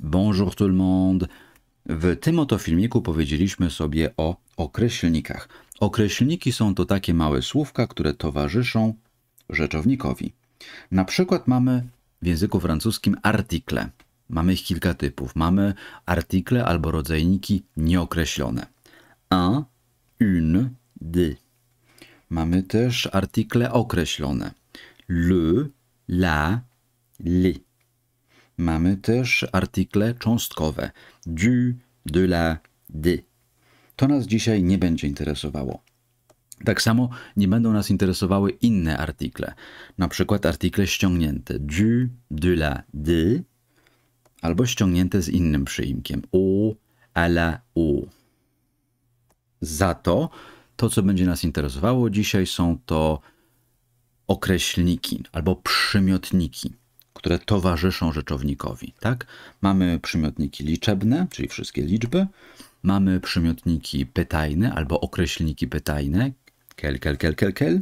Bonjour tout le monde. W tym oto filmiku powiedzieliśmy sobie o określnikach. Określniki są to takie małe słówka, które towarzyszą rzeczownikowi. Na przykład mamy w języku francuskim article. Mamy ich kilka typów. Mamy article albo rodzajniki nieokreślone. Un, une, de. Mamy też artykle określone. Le, la, les mamy też artykle cząstkowe du, de la, de. To nas dzisiaj nie będzie interesowało. Tak samo nie będą nas interesowały inne artykle, na przykład artykle ściągnięte du, de la, de, albo ściągnięte z innym przyimkiem o, a la, o. Za to, to co będzie nas interesowało dzisiaj są to określniki albo przymiotniki które towarzyszą rzeczownikowi. Tak? Mamy przymiotniki liczebne, czyli wszystkie liczby, mamy przymiotniki pytajne albo określniki pytajne, kel, kel, kel, kel, kel.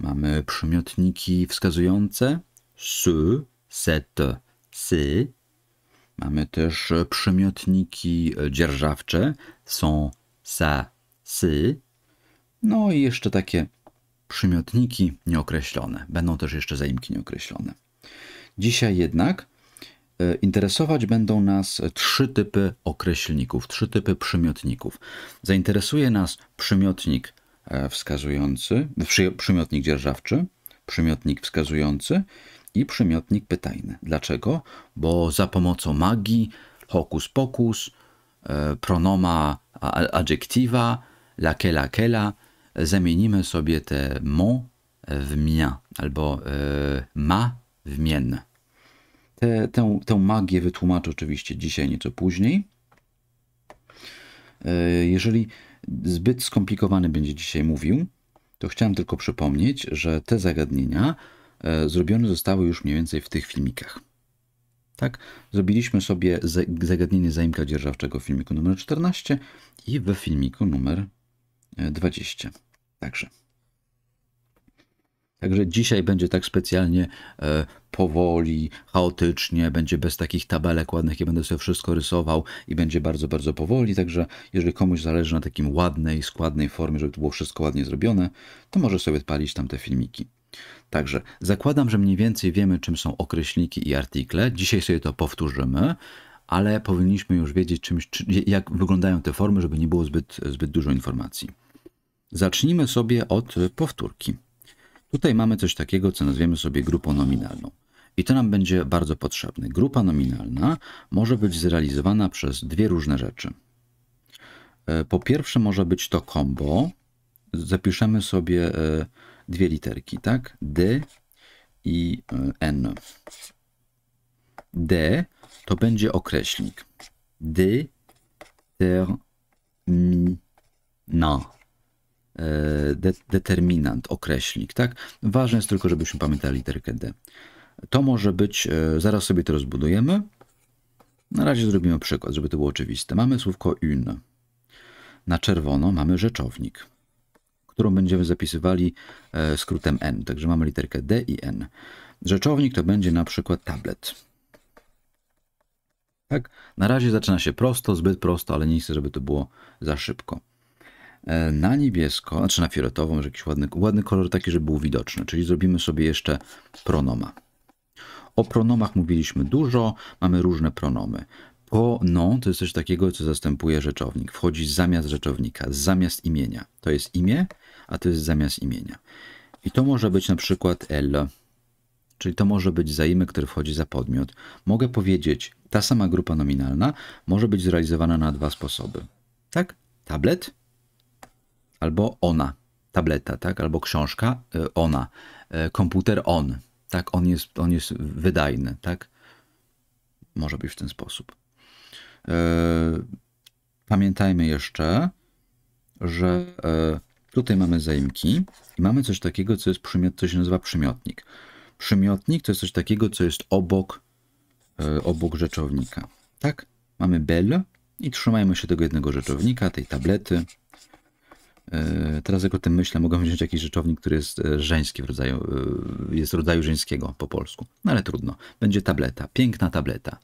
Mamy przymiotniki wskazujące su, set, sy. Mamy też przymiotniki dzierżawcze są sa, sy. No i jeszcze takie przymiotniki nieokreślone. Będą też jeszcze zaimki nieokreślone. Dzisiaj jednak e, interesować będą nas trzy typy określników, trzy typy przymiotników. Zainteresuje nas przymiotnik e, wskazujący, przymiotnik dzierżawczy, przymiotnik wskazujący i przymiotnik pytajny. Dlaczego? Bo za pomocą magii, hokus pokus, e, pronoma adjektywa, lakela kela, zamienimy sobie te mon w mia albo ma w Mien. Te, tę, tę magię wytłumaczę oczywiście dzisiaj nieco później. E, jeżeli zbyt skomplikowany będzie dzisiaj mówił, to chciałem tylko przypomnieć, że te zagadnienia e, zrobione zostały już mniej więcej w tych filmikach. Tak, zrobiliśmy sobie zagadnienie zaimka dzierżawczego w filmiku numer 14 i w filmiku numer 20. E, Także. Także dzisiaj będzie tak specjalnie e, powoli, chaotycznie, będzie bez takich tabelek ładnych, ja będę sobie wszystko rysował i będzie bardzo, bardzo powoli, także jeżeli komuś zależy na takim ładnej, składnej formie, żeby to było wszystko ładnie zrobione, to może sobie odpalić tam te filmiki. Także zakładam, że mniej więcej wiemy, czym są określniki i artykle. Dzisiaj sobie to powtórzymy, ale powinniśmy już wiedzieć, czymś, jak wyglądają te formy, żeby nie było zbyt, zbyt dużo informacji. Zacznijmy sobie od powtórki. Tutaj mamy coś takiego, co nazwiemy sobie grupą nominalną. I to nam będzie bardzo potrzebne. Grupa nominalna może być zrealizowana przez dwie różne rzeczy. E, po pierwsze może być to combo. Zapiszemy sobie e, dwie literki, tak? D i e, N. D to będzie określnik. D, ter, mi, na. E, de determinant, określnik, tak? Ważne jest tylko, żebyśmy pamiętali literkę D. To może być, e, zaraz sobie to rozbudujemy. Na razie zrobimy przykład, żeby to było oczywiste. Mamy słówko UN. Na czerwono mamy rzeczownik, którą będziemy zapisywali e, skrótem n. Także mamy literkę D i n. Rzeczownik to będzie na przykład tablet. Tak? Na razie zaczyna się prosto, zbyt prosto, ale nie chcę, żeby to było za szybko. E, na niebiesko, znaczy na fioletową, że jakiś ładny, ładny kolor taki, żeby był widoczny. Czyli zrobimy sobie jeszcze pronoma. O pronomach mówiliśmy dużo, mamy różne pronomy. Po no to jest coś takiego, co zastępuje rzeczownik. Wchodzi zamiast rzeczownika, zamiast imienia. To jest imię, a to jest zamiast imienia. I to może być na przykład L, czyli to może być zaimek, który wchodzi za podmiot. Mogę powiedzieć, ta sama grupa nominalna może być zrealizowana na dwa sposoby. Tak? Tablet albo ona, tableta, tak? albo książka, y, ona, y, komputer on, tak? on, jest, on jest wydajny. Tak? Może być w ten sposób. Y, pamiętajmy jeszcze, że tutaj mamy zaimki i mamy coś takiego, co, jest przymiot, co się nazywa przymiotnik. Przymiotnik to jest coś takiego, co jest obok, obok rzeczownika. Tak? Mamy bel i trzymajmy się tego jednego rzeczownika, tej tablety, E, teraz jak o tym myślę, mogę wziąć jakiś rzeczownik, który jest e, żeński w rodzaju, e, jest rodzaju żeńskiego po polsku. No ale trudno. Będzie tableta. Piękna tableta.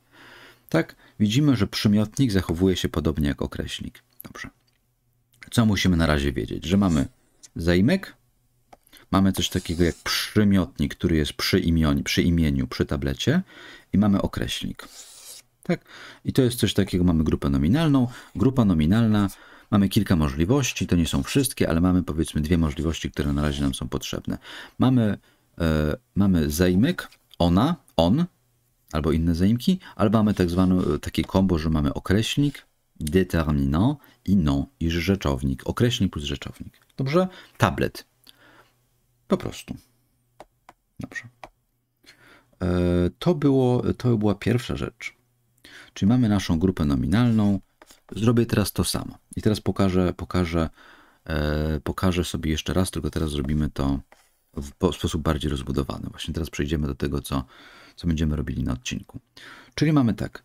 Tak? Widzimy, że przymiotnik zachowuje się podobnie jak określnik. Dobrze. Co musimy na razie wiedzieć? Że mamy zaimek, mamy coś takiego jak przymiotnik, który jest przy imieniu, przy imieniu, przy tablecie i mamy określnik. Tak? I to jest coś takiego, mamy grupę nominalną. Grupa nominalna Mamy kilka możliwości, to nie są wszystkie, ale mamy powiedzmy dwie możliwości, które na razie nam są potrzebne. Mamy, yy, mamy zajmyk, ona, on, albo inne zaimki, albo mamy tak zwane takie kombo, że mamy określnik, determinant i non, i rzeczownik. Określnik plus rzeczownik. Dobrze? Tablet. Po prostu. Dobrze. E, to, było, to była pierwsza rzecz. Czyli mamy naszą grupę nominalną, Zrobię teraz to samo. I teraz pokażę, pokażę, e, pokażę sobie jeszcze raz, tylko teraz zrobimy to w sposób bardziej rozbudowany. Właśnie teraz przejdziemy do tego, co, co będziemy robili na odcinku. Czyli mamy tak,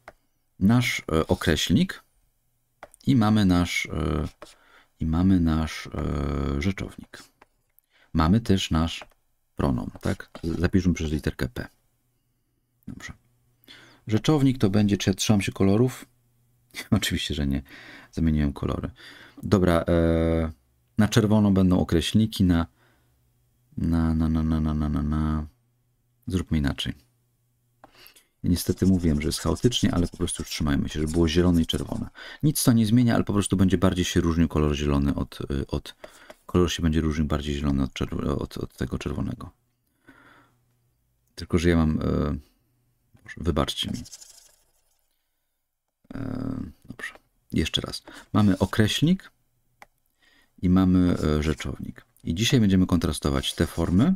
nasz e, określnik i mamy nasz, e, i mamy nasz rzeczownik. Mamy też nasz pronom, tak? Zapiszmy przez literkę P. Dobrze. Rzeczownik to będzie, czy ja trzymam się kolorów? Oczywiście, że nie. Zamieniłem kolory. Dobra, e, na czerwono będą określniki, na, na, na, na, na, na, na, na, na. Zróbmy inaczej. niestety mówiłem, że jest chaotycznie, ale po prostu trzymajmy się, że było zielone i czerwone. Nic to nie zmienia, ale po prostu będzie bardziej się różnił kolor zielony od, y, od kolor się będzie różnił bardziej zielony od, od, od tego czerwonego. Tylko, że ja mam... E, wybaczcie mi. E, dobrze. Jeszcze raz. Mamy określnik i mamy e, rzeczownik. I dzisiaj będziemy kontrastować te formy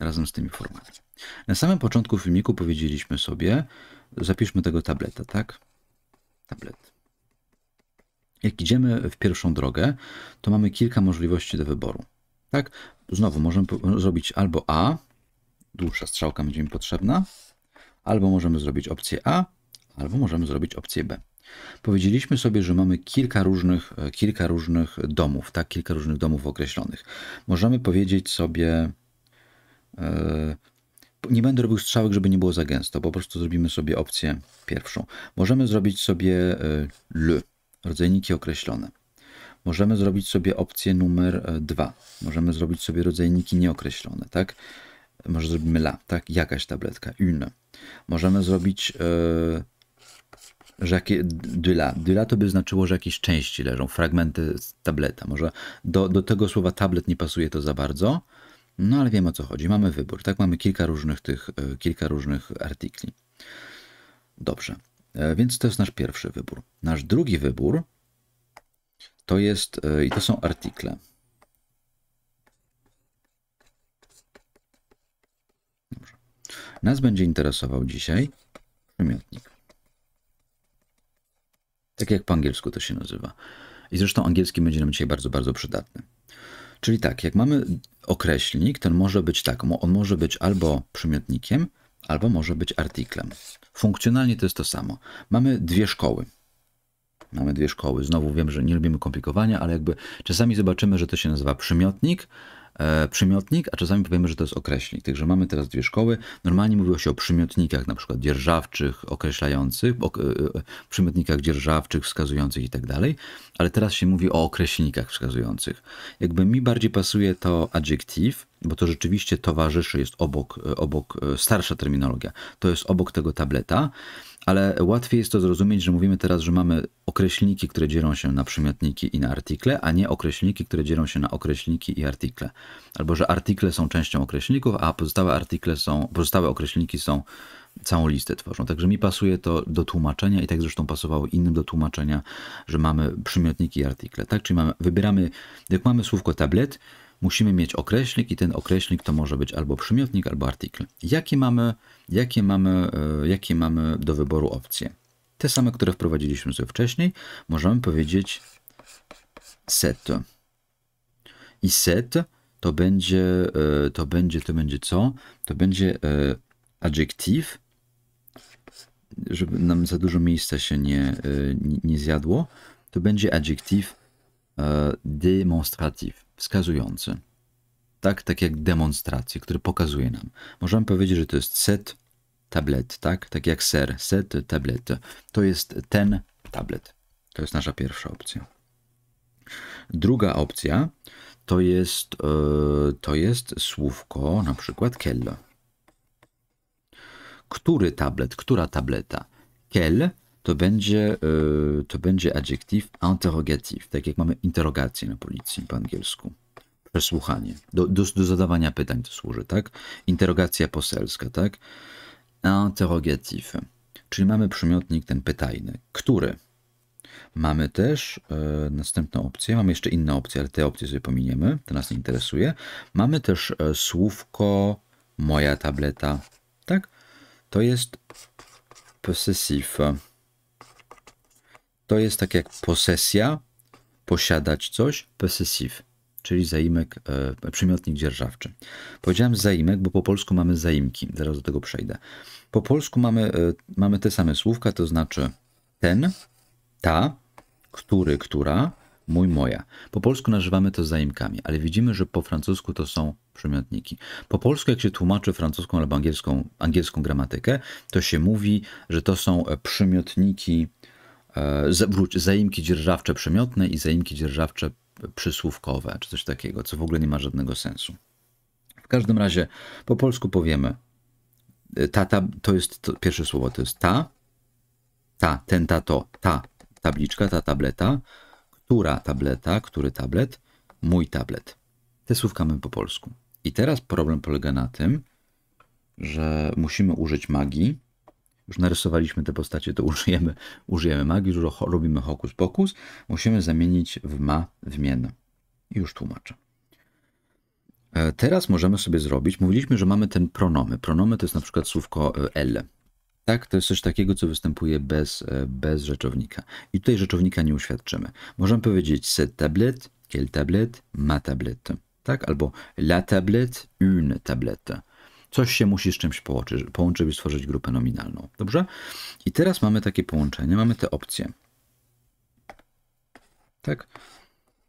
razem z tymi formami. Na samym początku filmiku powiedzieliśmy sobie, zapiszmy tego tableta, tak? Tablet. Jak idziemy w pierwszą drogę, to mamy kilka możliwości do wyboru. Tak? Znowu możemy zrobić albo A, dłuższa strzałka będzie mi potrzebna, albo możemy zrobić opcję A, albo możemy zrobić opcję B. Powiedzieliśmy sobie, że mamy kilka różnych, e, kilka różnych domów, tak, kilka różnych domów określonych. Możemy powiedzieć sobie, e, nie będę robił strzałek, żeby nie było za gęsto, po prostu zrobimy sobie opcję pierwszą. Możemy zrobić sobie e, l, rodzajniki określone. Możemy zrobić sobie opcję numer dwa. Możemy zrobić sobie rodzajniki nieokreślone, tak? Może zrobimy la, tak? Jakaś tabletka, une. Możemy zrobić że jakie dyla. Dyla to by znaczyło, że jakieś części leżą, fragmenty z tableta. Może do, do tego słowa tablet nie pasuje to za bardzo, no ale wiem o co chodzi. Mamy wybór, tak? Mamy kilka różnych tych, e, kilka różnych artykli. Dobrze, e, więc to jest nasz pierwszy wybór. Nasz drugi wybór to jest, e, i to są artykle. Dobrze. Nas będzie interesował dzisiaj przymiotnik. Tak jak po angielsku to się nazywa. I zresztą angielski będzie nam dzisiaj bardzo, bardzo przydatny. Czyli tak, jak mamy określnik, ten może być tak, on może być albo przymiotnikiem, albo może być artiklem. Funkcjonalnie to jest to samo. Mamy dwie szkoły. Mamy dwie szkoły. Znowu wiem, że nie lubimy komplikowania, ale jakby czasami zobaczymy, że to się nazywa przymiotnik, E, przymiotnik, a czasami powiemy, że to jest określnik. Także mamy teraz dwie szkoły. Normalnie mówiło się o przymiotnikach, na przykład dzierżawczych, określających, ok e, e, przymiotnikach dzierżawczych, wskazujących i tak dalej, ale teraz się mówi o określnikach wskazujących. Jakby mi bardziej pasuje to adjektyw, bo to rzeczywiście towarzyszy, jest obok, e, obok e, starsza terminologia, to jest obok tego tableta, ale łatwiej jest to zrozumieć, że mówimy teraz, że mamy określniki, które dzielą się na przymiotniki i na artykle, a nie określniki, które dzielą się na określniki i artykle. Albo że artykle są częścią określników, a pozostałe artykle są, pozostałe określniki są całą listę tworzą. Także mi pasuje to do tłumaczenia i tak zresztą pasowało innym do tłumaczenia, że mamy przymiotniki i artykle. Tak, czyli mamy, wybieramy, jak mamy słówko tablet, musimy mieć określnik i ten określnik to może być albo przymiotnik, albo artykuł. Jakie mamy, jakie mamy, e, jakie mamy do wyboru opcje? Te same, które wprowadziliśmy sobie wcześniej, możemy powiedzieć set. I set to będzie, e, to będzie, to będzie co? To będzie e, adjektyw, żeby nam za dużo miejsca się nie, nie, zjadło, to będzie adjektyw demonstratyw wskazujący. Tak, tak jak demonstrację, który pokazuje nam. Możemy powiedzieć, że to jest set tablet, tak? Tak jak ser, set tablet. To jest ten tablet. To jest nasza pierwsza opcja. Druga opcja to jest, e, to jest słówko na przykład kell. Który tablet, która tableta? Kell to będzie, y, to będzie adjektyw interrogatif. tak jak mamy interrogację na policji po angielsku. Przesłuchanie. Do, do, do, zadawania pytań to służy, tak? Interrogacja poselska, tak? Interrogatif. Czyli mamy przymiotnik ten pytajny, który Mamy też e, następną opcję, mamy jeszcze inne opcje, ale te opcje sobie pominiemy, to nas nie interesuje. Mamy też e, słówko moja tableta, tak? To jest possessive. To jest tak jak posesja, posiadać coś, possessive, czyli zaimek, e, przymiotnik dzierżawczy. Powiedziałem zaimek, bo po polsku mamy zaimki, zaraz do tego przejdę. Po polsku mamy, e, mamy te same słówka, to znaczy ten, ta, który, która, mój, moja. Po polsku nazywamy to zaimkami, ale widzimy, że po francusku to są przymiotniki. Po polsku, jak się tłumaczy francuską albo angielską, angielską gramatykę, to się mówi, że to są e, przymiotniki E, wróć, zaimki dzierżawcze przemiotne i zaimki dzierżawcze przysłówkowe, czy coś takiego, co w ogóle nie ma żadnego sensu. W każdym razie po polsku powiemy e, ta, to jest to, pierwsze słowo, to jest ta, ta, ten, ta, to, ta tabliczka, ta tableta, która tableta, który tablet, mój tablet. Te słówka my po polsku. I teraz problem polega na tym, że musimy użyć magii, już narysowaliśmy te postacie, to użyjemy, użyjemy magii, już robimy hokus pokus. Musimy zamienić w ma w mien. Już tłumaczę. E, teraz możemy sobie zrobić, mówiliśmy, że mamy ten pronomy. Pronomy to jest na przykład słówko e, L. Tak, to jest coś takiego, co występuje bez, e, bez rzeczownika. I tutaj rzeczownika nie uświadczymy. Możemy powiedzieć se tablet, quel tablet, ma tablet. Tak, albo la tablet, une tablette. Coś się musi z czymś połączyć, połączyć by stworzyć grupę nominalną. Dobrze? I teraz mamy takie połączenie, mamy te opcje. Tak?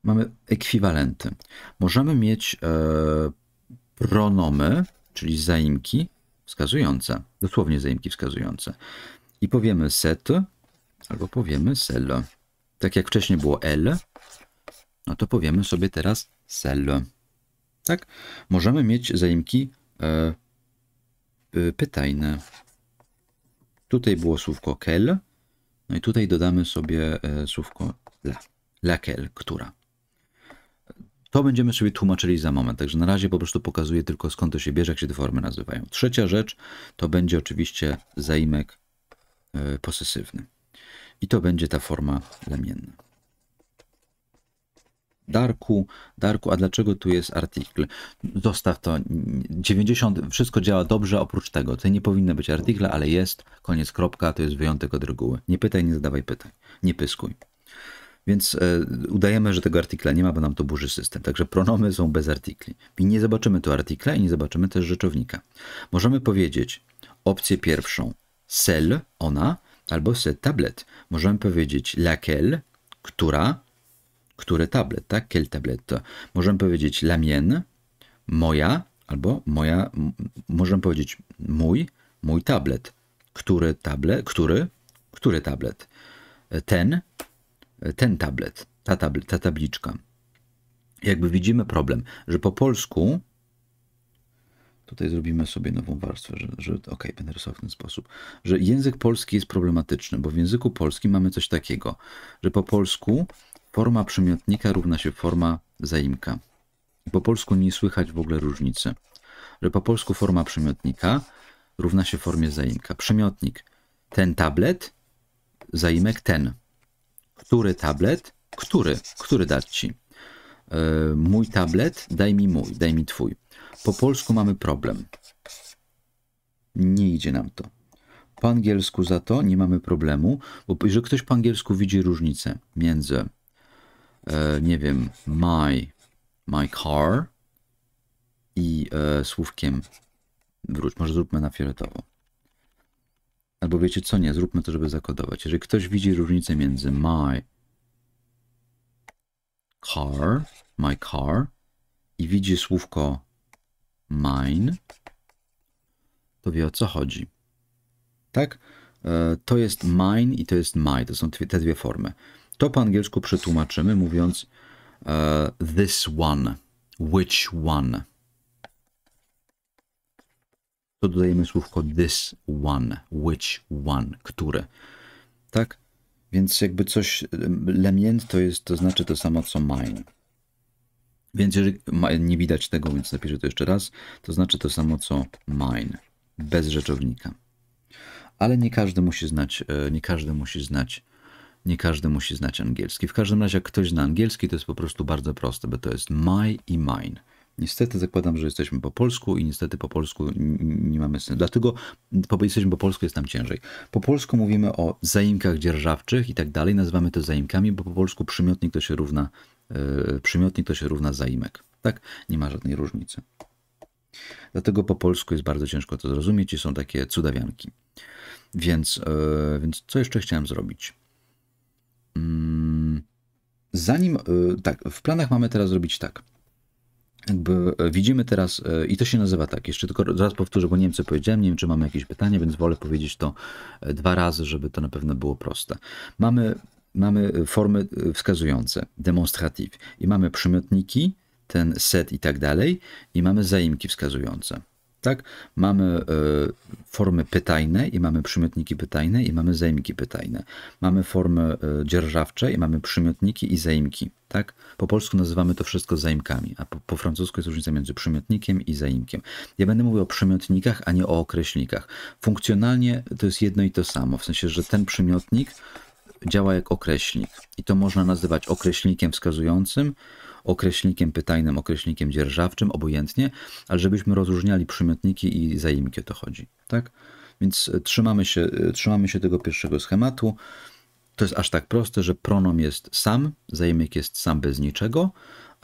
Mamy ekwiwalenty. Możemy mieć e, pronomy, czyli zaimki wskazujące, dosłownie zaimki wskazujące. I powiemy set albo powiemy sel. Tak jak wcześniej było l, no to powiemy sobie teraz sel. Tak? Możemy mieć zaimki e, Y, pytajne. Tutaj było słówko kel, no i tutaj dodamy sobie e, słówko la. La kel, która. To będziemy sobie tłumaczyli za moment, także na razie po prostu pokazuję tylko skąd to się bierze, jak się te formy nazywają. Trzecia rzecz to będzie oczywiście zaimek e, posesywny. I to będzie ta forma lamienna. Darku, Darku, a dlaczego tu jest artykuł? Zostaw to. 90, wszystko działa dobrze oprócz tego. To nie powinno być artykla, ale jest. Koniec, kropka, to jest wyjątek od reguły. Nie pytaj, nie zadawaj pytań. Nie pyskuj. Więc y, udajemy, że tego artykla nie ma, bo nam to burzy system. Także pronomy są bez artykli. I nie zobaczymy tu artykla i nie zobaczymy też rzeczownika. Możemy powiedzieć opcję pierwszą Sel ona, albo se tablet. Możemy powiedzieć laquelle, która, który tablet, tak? Quel tablet? Możemy powiedzieć la mienne, moja, albo moja, możemy powiedzieć mój, mój tablet. Który tablet, który, który tablet? E, ten, e, ten tablet, ta, tabl ta tabliczka. Jakby widzimy problem, że po polsku Tutaj zrobimy sobie nową warstwę, że, że okej, okay, będę rysował w ten sposób, że język polski jest problematyczny, bo w języku polskim mamy coś takiego, że po polsku Forma przymiotnika równa się forma zaimka. Po polsku nie słychać w ogóle różnicy, że po polsku forma przymiotnika równa się formie zaimka. Przymiotnik ten tablet, zaimek ten. Który tablet? Który? Który dać ci? Yy, mój tablet, daj mi mój, daj mi twój. Po polsku mamy problem. Nie idzie nam to. Po angielsku za to nie mamy problemu, bo jeżeli ktoś po angielsku widzi różnicę między E, nie wiem, my, my car i e, słówkiem wróć. Może zróbmy na fioletowo. Albo wiecie co, nie, zróbmy to, żeby zakodować. Jeżeli ktoś widzi różnicę między my car, my car i widzi słówko mine, to wie o co chodzi. Tak? E, to jest mine i to jest my. To są te dwie formy. To po angielsku przetłumaczymy mówiąc uh, this one, which one. To dodajemy słówko this one, which one, które. Tak? Więc jakby coś, e, lemient to jest, to znaczy to samo co mine. Więc jeżeli nie widać tego, więc napiszę to jeszcze raz, to znaczy to samo co mine, bez rzeczownika. Ale nie każdy musi znać, e, nie każdy musi znać nie każdy musi znać angielski. W każdym razie, jak ktoś zna angielski, to jest po prostu bardzo proste, bo to jest my i mine. Niestety zakładam, że jesteśmy po polsku i niestety po polsku nie mamy sensu. Dlatego po, jesteśmy po polsku, jest nam ciężej. Po polsku mówimy o zaimkach dzierżawczych i tak dalej. Nazywamy to zaimkami, bo po polsku przymiotnik to się równa, yy, przymiotnik to się równa zaimek. Tak? Nie ma żadnej różnicy. Dlatego po polsku jest bardzo ciężko to zrozumieć i są takie cudawianki. Więc, yy, więc co jeszcze chciałem zrobić? Mm, zanim, y, tak, w planach mamy teraz zrobić tak. Jakby e, widzimy teraz, e, i to się nazywa tak, jeszcze tylko zaraz powtórzę, bo nie wiem co powiedziałem, nie wiem czy mamy jakieś pytanie, więc wolę powiedzieć to e, dwa razy, żeby to na pewno było proste. Mamy, mamy formy wskazujące, demonstrative i mamy przymiotniki, ten set i tak dalej, i mamy zaimki wskazujące. Tak? Mamy e, formy pytajne i mamy przymiotniki pytajne i mamy zaimki pytajne. Mamy formy e, dzierżawcze i mamy przymiotniki i zaimki. Tak? Po polsku nazywamy to wszystko zaimkami, a po, po, francusku jest różnica między przymiotnikiem i zaimkiem. Ja będę mówił o przymiotnikach, a nie o określnikach. Funkcjonalnie to jest jedno i to samo, w sensie, że ten przymiotnik działa jak określnik i to można nazywać określnikiem wskazującym, określnikiem pytajnym, określnikiem dzierżawczym, obojętnie, ale żebyśmy rozróżniali przymiotniki i zaimki o to chodzi. Tak? Więc e, trzymamy się, e, trzymamy się tego pierwszego schematu. To jest aż tak proste, że pronom jest sam, zaimek jest sam bez niczego,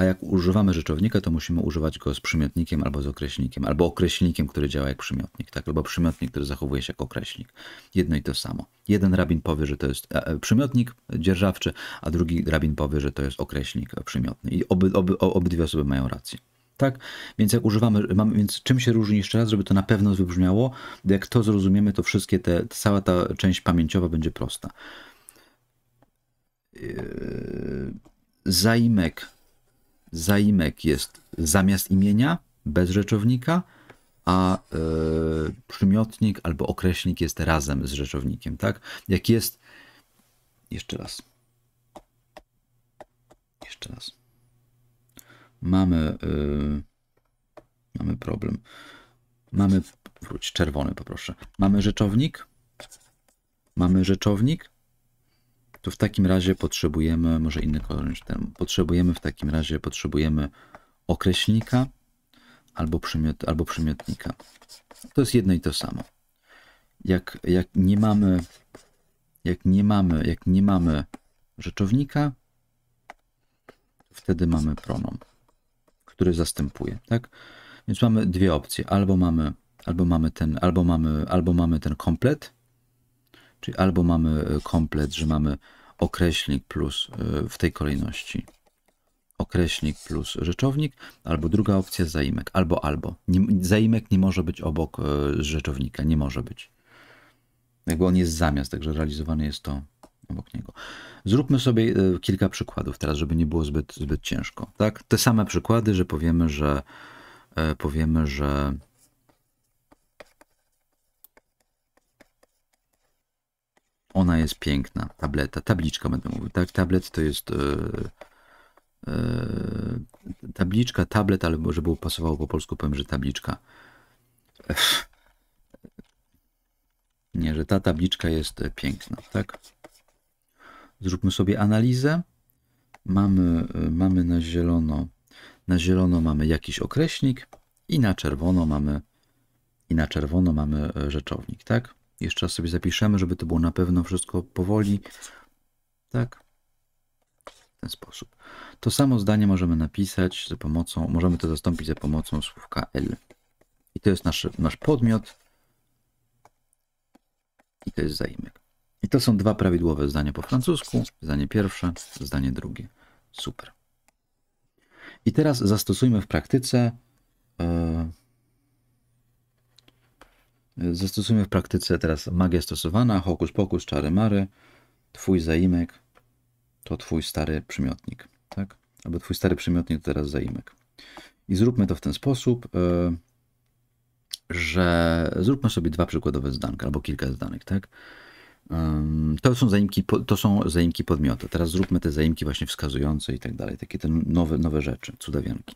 a jak używamy rzeczownika, to musimy używać go z przymiotnikiem albo z określnikiem, albo określnikiem, który działa jak przymiotnik, tak? albo przymiotnik, który zachowuje się jak określnik. Jedno i to samo. Jeden rabin powie, że to jest e, e, przymiotnik dzierżawczy, a drugi rabin powie, że to jest określnik przymiotny. I oby, oby, obydwie osoby mają rację. Tak? Więc jak używamy, więc czym się różni jeszcze raz, żeby to na pewno wybrzmiało, jak to zrozumiemy, to wszystkie te, cała ta część pamięciowa będzie prosta. Yy, zaimek zaimek jest zamiast imienia, bez rzeczownika, a y, przymiotnik albo określnik jest razem z rzeczownikiem, tak? Jak jest. Jeszcze raz. Jeszcze raz. Mamy. E, mamy problem. Mamy. Wróć, czerwony poproszę. Mamy rzeczownik. Mamy rzeczownik to w takim razie potrzebujemy, może inny kolor niż ten, potrzebujemy w takim razie, potrzebujemy określnika albo, przymiot, albo przymiotnika. To jest jedno i to samo. Jak, jak nie mamy, jak nie mamy, jak nie mamy rzeczownika, wtedy mamy pronom, który zastępuje, tak? Więc mamy dwie opcje. Albo mamy, albo mamy ten, albo mamy, albo mamy ten komplet, Czyli albo mamy e, komplet, że mamy określnik plus e, w tej kolejności określnik plus rzeczownik, albo druga opcja zaimek, albo albo. Nie, zaimek nie może być obok e, rzeczownika, nie może być. Jakby on jest zamiast, także realizowane jest to obok niego. Zróbmy sobie kilka przykładów teraz, żeby nie było zbyt, zbyt ciężko. Tak? Te same przykłady, że powiemy, że powiemy, że Ona jest piękna, tableta, tabliczka będę mówił. Tak, tablet to jest yy, yy, tabliczka, tablet, ale żeby pasowało po polsku, powiem, że tabliczka. Ech. Nie, że ta tabliczka jest piękna, tak? Zróbmy sobie analizę. Mamy, mamy na zielono, na zielono mamy jakiś określnik i na czerwono mamy i na czerwono mamy rzeczownik, tak? Jeszcze raz sobie zapiszemy, żeby to było na pewno wszystko powoli. Tak. W ten sposób. To samo zdanie możemy napisać za pomocą, możemy to zastąpić za pomocą słówka L. I to jest nasz, nasz podmiot. I to jest zaimek. I to są dwa prawidłowe zdania po francusku. Zdanie pierwsze, zdanie drugie. Super. I teraz zastosujmy w praktyce Y, Zastosujmy w praktyce teraz magię stosowana, hokus pokus, czary mary, twój zaimek to twój stary przymiotnik, tak? Albo twój stary przymiotnik to teraz zaimek. I zróbmy to w ten sposób, y, że zróbmy sobie dwa przykładowe zdanka, albo kilka zdanych, tak? To są, zaimki, to są zaimki podmiotu. Teraz zróbmy te zaimki właśnie wskazujące i tak dalej. Takie te nowe, nowe rzeczy, cudawianki.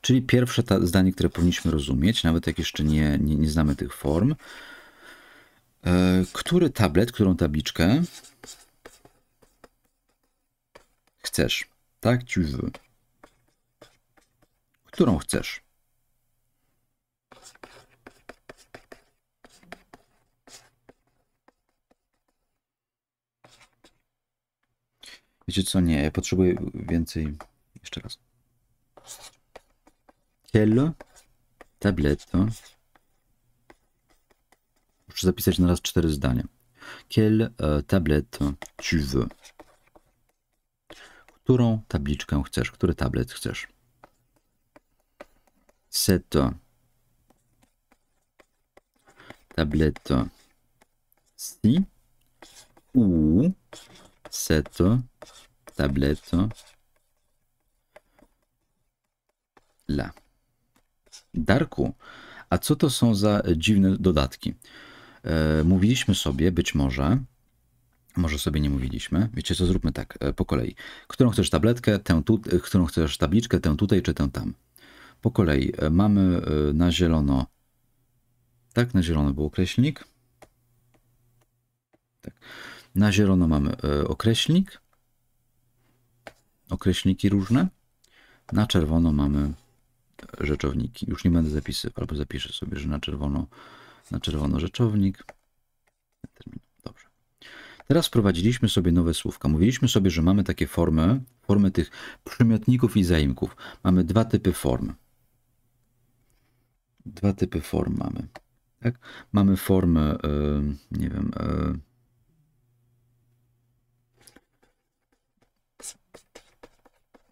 Czyli pierwsze ta, zdanie, które powinniśmy rozumieć, nawet jak jeszcze nie, nie, nie znamy tych form. E, który tablet, którą tabliczkę chcesz? Tak, tu Którą chcesz? Wiecie co, nie, ja potrzebuję więcej... Jeszcze raz. Hello, tableto. Muszę zapisać na raz cztery zdania. Quelle tablet tu veux? Którą tabliczkę chcesz? Który tablet chcesz? seto tablette si ou set tableto la. Darku, a co to są za dziwne dodatki? E, mówiliśmy sobie, być może, może sobie nie mówiliśmy. Wiecie co, zróbmy tak e, po kolei. Którą chcesz tabletkę, tę tu, e, którą chcesz tabliczkę, tę tutaj czy tę tam. Po kolei e, mamy na zielono, tak, na zielono był określnik. Tak. Na zielono mamy określnik, określniki różne. Na czerwono mamy rzeczowniki. Już nie będę zapisywał, albo zapiszę sobie, że na czerwono, na czerwono rzeczownik. Dobrze. Teraz wprowadziliśmy sobie nowe słówka. Mówiliśmy sobie, że mamy takie formy, formy tych przymiotników i zaimków. Mamy dwa typy form. Dwa typy form mamy. Tak? Mamy formy, yy, e, nie wiem, yy,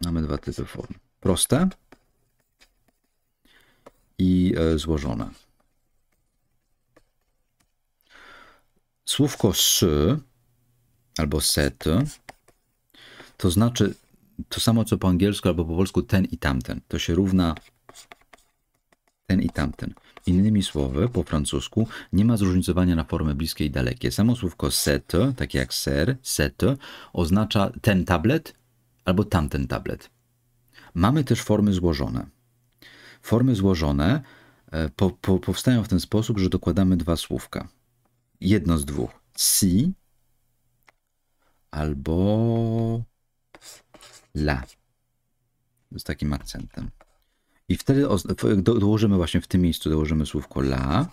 Mamy dwa typy form. Proste i e, złożone. Słówko sy albo set to znaczy to samo co po angielsku albo po polsku ten i tamten. To się równa ten i tamten. Innymi słowy, po francusku nie ma zróżnicowania na formy bliskie i dalekie. Samo słówko set, takie jak ser, set, oznacza ten tablet albo tamten tablet. Mamy też formy złożone. Formy złożone e, po, po, powstają w ten sposób, że dokładamy dwa słówka. Jedno z dwóch. Si albo la. Z takim akcentem. I wtedy dołożymy właśnie w tym miejscu, dołożymy słówko la,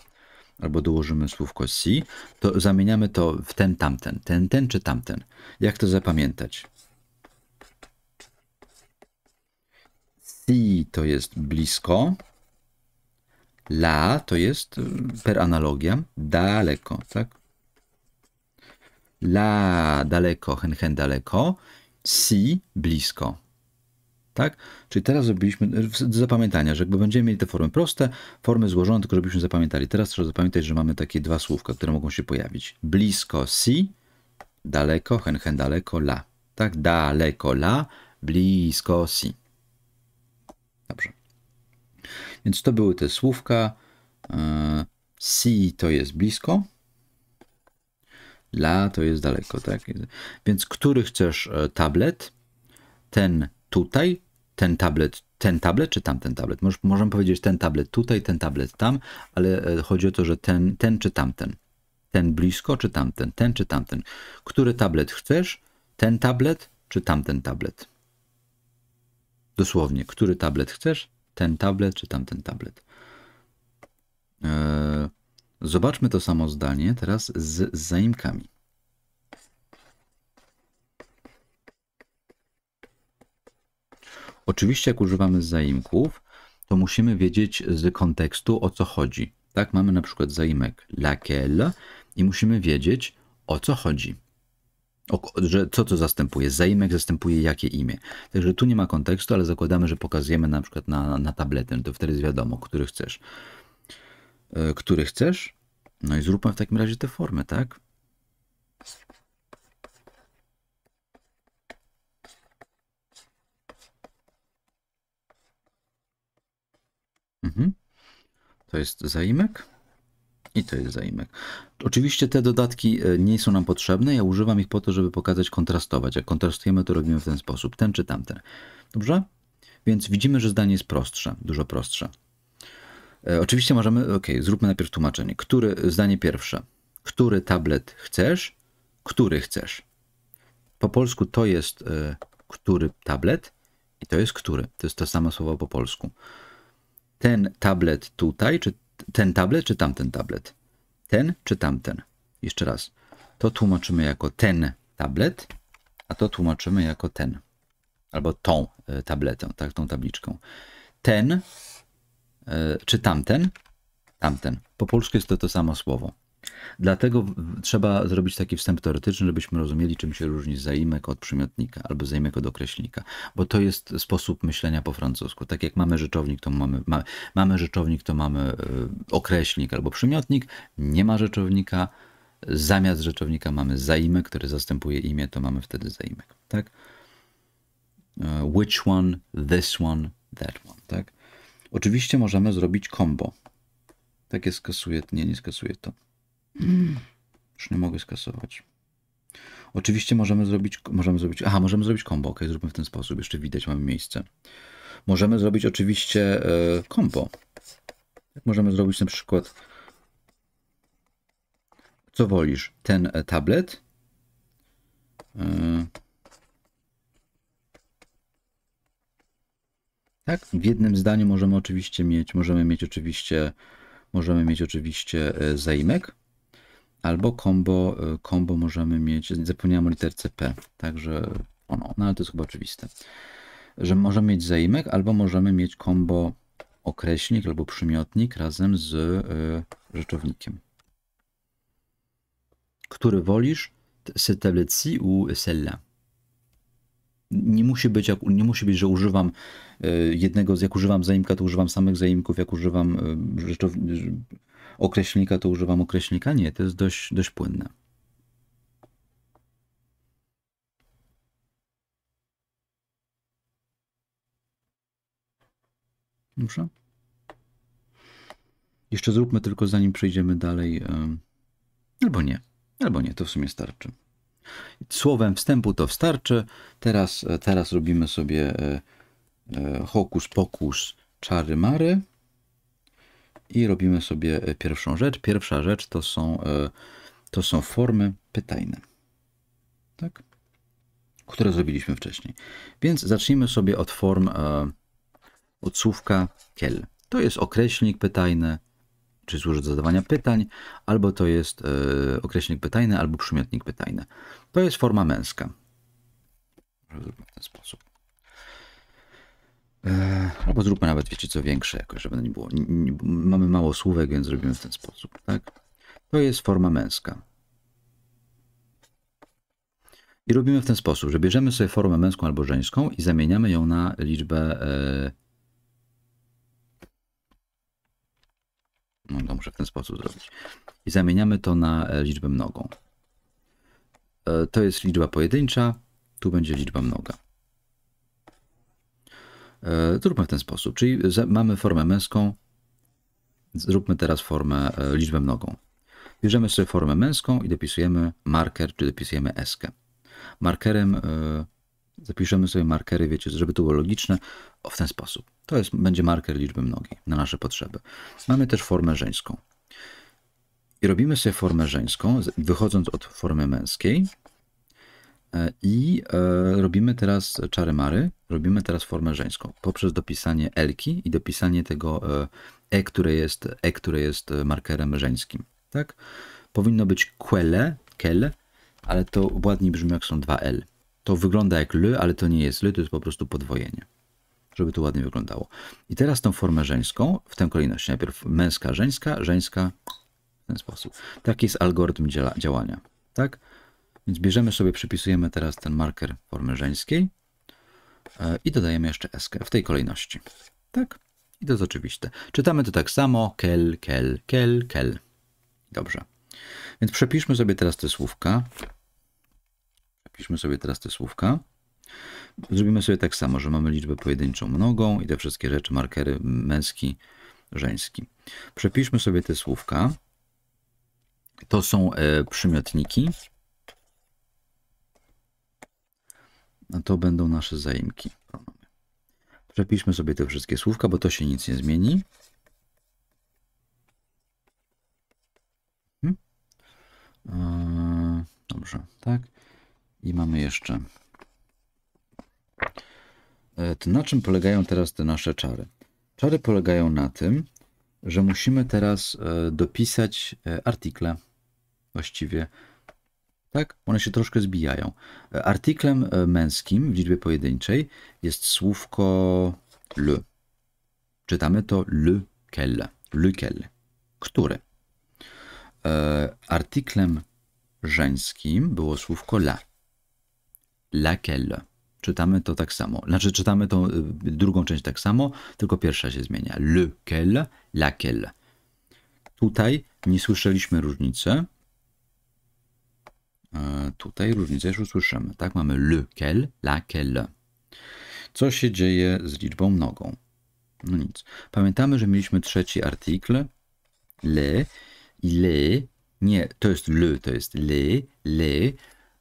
albo dołożymy słówko si, to zamieniamy to w ten, tamten, ten, ten czy tamten. Jak to zapamiętać? Si to jest blisko. La to jest y, per analogia daleko, tak? La daleko, hen hen daleko. Si blisko. Tak? Czyli teraz zrobiliśmy y, do zapamiętania, że jakby będziemy mieli te formy proste, formy złożone, tylko żebyśmy zapamiętali. Teraz trzeba zapamiętać, że mamy takie dwa słówka, które mogą się pojawić. Blisko si, daleko, hen hen daleko la. Tak? Daleko la, blisko si. Dobrze. Więc to były te słówka. Si e, to jest blisko. La to jest daleko, tak? Więc który chcesz e, tablet? Ten tutaj, ten tablet, ten tablet czy tamten tablet? możemy powiedzieć ten tablet tutaj, ten tablet tam, ale e, chodzi o to, że ten, ten czy tamten. Ten blisko czy tamten, ten czy tamten. Który tablet chcesz? Ten tablet czy tamten tablet? Dosłownie, który tablet chcesz, ten tablet czy tamten tablet. E, zobaczmy to samo zdanie teraz z, z zaimkami. Oczywiście, jak używamy zaimków, to musimy wiedzieć z kontekstu o co chodzi. Tak, mamy na przykład zaimek laquelle i musimy wiedzieć o co chodzi że co to zastępuje? Zaimek zastępuje jakie imię? Także tu nie ma kontekstu, ale zakładamy, że pokazujemy na przykład na, na tabletę, to wtedy jest wiadomo, który chcesz. E, który chcesz? No i zróbmy w takim razie te formy, tak? Mhm. To jest zaimek. I to jest zaimek. Oczywiście te dodatki e, nie są nam potrzebne. Ja używam ich po to, żeby pokazać kontrastować. Jak kontrastujemy, to robimy w ten sposób. Ten czy tamten. Dobrze? Więc widzimy, że zdanie jest prostsze. Dużo prostsze. E, oczywiście możemy... Ok, zróbmy najpierw tłumaczenie. Który... Zdanie pierwsze. Który tablet chcesz? Który chcesz? Po polsku to jest e, który tablet i to jest który. To jest to samo słowo po polsku. Ten tablet tutaj, czy ten tablet czy tamten tablet? Ten czy tamten? Jeszcze raz. To tłumaczymy jako ten tablet, a to tłumaczymy jako ten. Albo tą e, tabletę, tak, tą tabliczką. Ten e, czy tamten? Tamten. Po polsku jest to to samo słowo. Dlatego trzeba zrobić taki wstęp teoretyczny, żebyśmy rozumieli, czym się różni zaimek od przymiotnika albo zaimek od określnika, bo to jest sposób myślenia po francusku. Tak jak mamy rzeczownik, to mamy, ma, mamy rzeczownik, to mamy y, określnik albo przymiotnik, nie ma rzeczownika, zamiast rzeczownika mamy zaimek, który zastępuje imię, to mamy wtedy zaimek, tak? Y, which one, this one, that one, tak? Oczywiście możemy zrobić combo. Takie skasuję, nie, nie skasuję to. Już nie mogę skasować. Oczywiście możemy zrobić, możemy zrobić, aha, możemy zrobić kombo. ok, zróbmy w ten sposób, jeszcze widać, mamy miejsce. Możemy zrobić oczywiście e, Możemy zrobić na przykład, co wolisz, ten e, tablet, e, tak, w jednym zdaniu możemy oczywiście mieć, możemy mieć oczywiście, możemy mieć oczywiście e, zaimek, Albo kombo, y, kombo możemy mieć, zapomniałem o literce P, także ono, no ale to jest chyba oczywiste, że możemy mieć zaimek albo możemy mieć kombo określnik albo przymiotnik razem z y, rzeczownikiem. Który wolisz? Cette u Sella. Nie musi, być, jak, nie musi być, że używam y, jednego, z, jak używam zaimka, to używam samych zaimków, jak używam rzeczowników. Y, rzeczownika określnika, to używam określnika. Nie, to jest dość, dość płynne. Dobrze. Jeszcze zróbmy tylko, zanim przejdziemy dalej, albo nie, albo nie, to w sumie starczy. Słowem wstępu to wystarczy. Teraz, e, teraz robimy sobie e, e, hokus pokus czary mary i robimy sobie e, pierwszą rzecz. Pierwsza rzecz to są, e, to są formy pytajne, tak? które zrobiliśmy wcześniej. Więc zacznijmy sobie od form e, od słówka kel. To jest określnik pytajny, czy służy do zadawania pytań, albo to jest określnik pytajny, albo przymiotnik pytajny. To jest forma męska. Zrobimy w ten sposób. E, albo zróbmy nawet, wiecie co, większe jakoś, żeby nie było. mamy mało słówek, więc zrobimy w ten sposób, tak? To jest forma męska. I robimy w ten sposób, że bierzemy sobie formę męską albo żeńską i zamieniamy ją na liczbę... E, no to muszę w ten sposób zrobić. I zamieniamy to na e, liczbę mnogą. To jest liczba pojedyncza, tu będzie liczba mnoga. E, zróbmy w ten sposób, czyli mamy formę męską, zróbmy teraz formę, e, liczbę mnogą. Bierzemy sobie formę męską i dopisujemy marker, czy dopisujemy eskę. Markerem e, zapiszemy sobie markery, wiecie, żeby to było logiczne, o, w ten sposób. To jest, będzie marker liczby mnogiej na nasze potrzeby. Mamy też formę żeńską. I robimy sobie formę żeńską, wychodząc od formy męskiej. I robimy teraz czary mary, robimy teraz formę żeńską poprzez dopisanie elki i dopisanie tego e, e, które jest, e, które jest e, markerem żeńskim. Tak? Powinno być quelle, kel, ale to ładnie brzmi jak są dwa l. To wygląda jak l, ale to nie jest l, to jest po prostu podwojenie. Żeby to ładnie wyglądało. I teraz tą formę żeńską, w tę kolejności. Najpierw męska, żeńska, żeńska, w ten sposób. Taki jest algorytm działania. Tak? Więc bierzemy sobie, przypisujemy teraz ten marker formy żeńskiej. E, i dodajemy jeszcze eskę w tej kolejności. Tak? I to jest oczywiste. Czytamy to tak samo. Kel, kel, kel, kel. Dobrze. Więc przepiszmy sobie teraz te słówka. Przepiszmy sobie teraz te słówka. Zrobimy sobie tak samo, że mamy liczbę pojedynczą mnogą i te wszystkie rzeczy, markery męski, żeński. Przepiszmy sobie te słówka. To są e, przymiotniki. to będą nasze zaimki. Przepiszmy sobie te wszystkie słówka, bo to się nic nie zmieni. Hmm? E, dobrze, tak. I mamy jeszcze. E, to na czym polegają teraz te nasze czary? Czary polegają na tym, że musimy teraz e, dopisać artykle właściwie tak? One się troszkę zbijają. Artyklem e, męskim w liczbie pojedynczej jest słówko le. Czytamy to lequel. Lequel. Który? E, Artyklem żeńskim było słówko la. Laquelle. Czytamy to tak samo. Znaczy, czytamy tą e, drugą część tak samo, tylko pierwsza się zmienia. Lequel, laquelle. Tutaj nie słyszeliśmy różnicy, E, tutaj różnicę już usłyszymy, tak? Mamy lequel, laquelle. Co się dzieje z liczbą nogą? No nic. Pamiętamy, że mieliśmy trzeci artykl, le, i le, nie, to jest le, to jest le, le,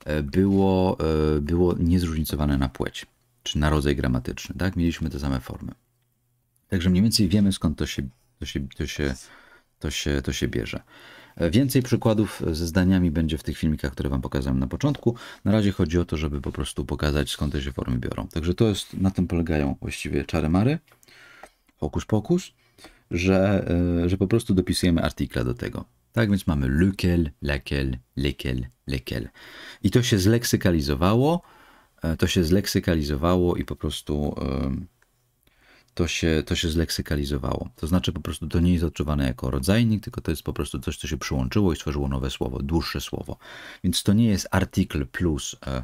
e, było, e, było niezróżnicowane na płeć, czy na rodzaj gramatyczny, tak? Mieliśmy te same formy. Także mniej więcej wiemy, skąd to się, to się, to się, to się, to się bierze. Więcej przykładów ze zdaniami będzie w tych filmikach, które Wam pokazałem na początku. Na razie chodzi o to, żeby po prostu pokazać skąd te się formy biorą. Także to jest, na tym polegają właściwie czary mary, pokus pokus, że, e, że po prostu dopisujemy artykla do tego. Tak więc mamy lequel, lekel, lequel, lequel. I to się zleksykalizowało, e, to się zleksykalizowało i po prostu e, to się, to się zleksykalizowało. To znaczy po prostu to nie jest odczuwane jako rodzajnik, tylko to jest po prostu coś, co się przyłączyło i stworzyło nowe słowo, dłuższe słowo. Więc to nie jest artikel plus, e,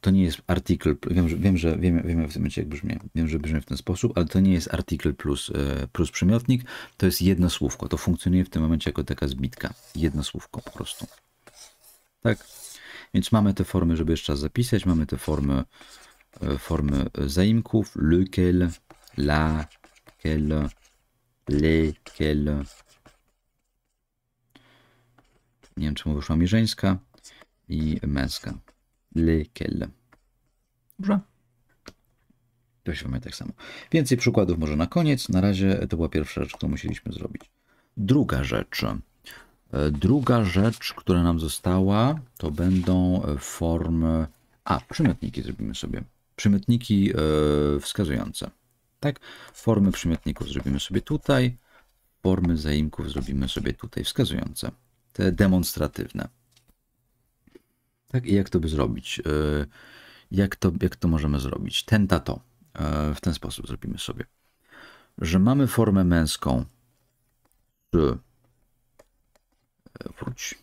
to nie jest artikel, wiem, że, wiem, że wiem, wiem w tym momencie jak brzmi, wiem, że brzmi w ten sposób, ale to nie jest artikel plus, e, plus przymiotnik, to jest jedno słówko, to funkcjonuje w tym momencie jako taka zbitka, jedno słówko po prostu. Tak? Więc mamy te formy, żeby jeszcze raz zapisać, mamy te formy, e, formy zaimków, lequel, laquelle, kel, Nie wiem, czemu wyszła mi żeńska i męska. kel, Dobrze? To się mamy tak samo. Więcej przykładów może na koniec. Na razie to była pierwsza rzecz, którą musieliśmy zrobić. Druga rzecz. E, druga rzecz, która nam została, to będą formy. A, przymiotniki zrobimy sobie. Przymiotniki e, wskazujące tak? Formy przymiotników zrobimy sobie tutaj, formy zaimków zrobimy sobie tutaj, wskazujące, te demonstratywne. Tak, i jak to by zrobić? E, jak to, jak to możemy zrobić? Tenta to. E, w ten sposób zrobimy sobie, że mamy formę męską z, e, wróć,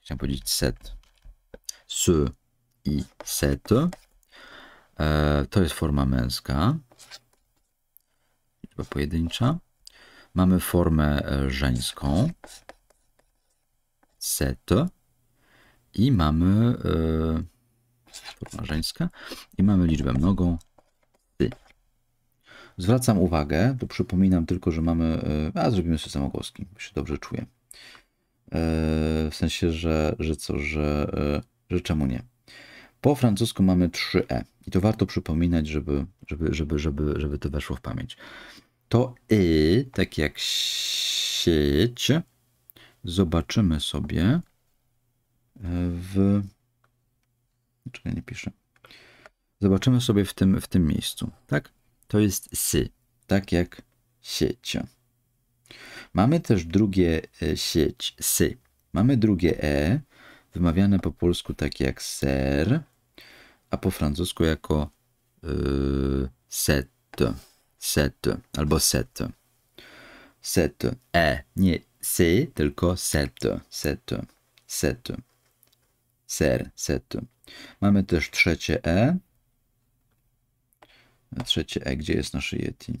chciałem powiedzieć set, s i set, to jest forma męska liczba pojedyncza. Mamy formę e, żeńską set i mamy yy, forma żeńska i mamy liczbę mnogą ty. Zwracam uwagę, bo przypominam tylko, że mamy, e, a zrobimy sobie samogłoski, bo się dobrze czuję. w sensie, że, że co, że, że czemu nie. Po francusku mamy 3e i to warto przypominać, żeby, żeby, żeby, żeby, żeby to weszło w pamięć to i y, tak jak sieć, zobaczymy sobie e, w... Czekaj, nie piszę. Zobaczymy sobie w tym, w tym miejscu, tak? To jest sy, tak jak sieć. Mamy też drugie e, sieć, sy. Mamy drugie e, wymawiane po polsku tak jak ser, a po francusku jako y, set set albo set. Set. E. Nie C, tylko set. Set. Set. Ser. Set. Mamy też trzecie E. Trzecie E, gdzie jest nasze Yeti?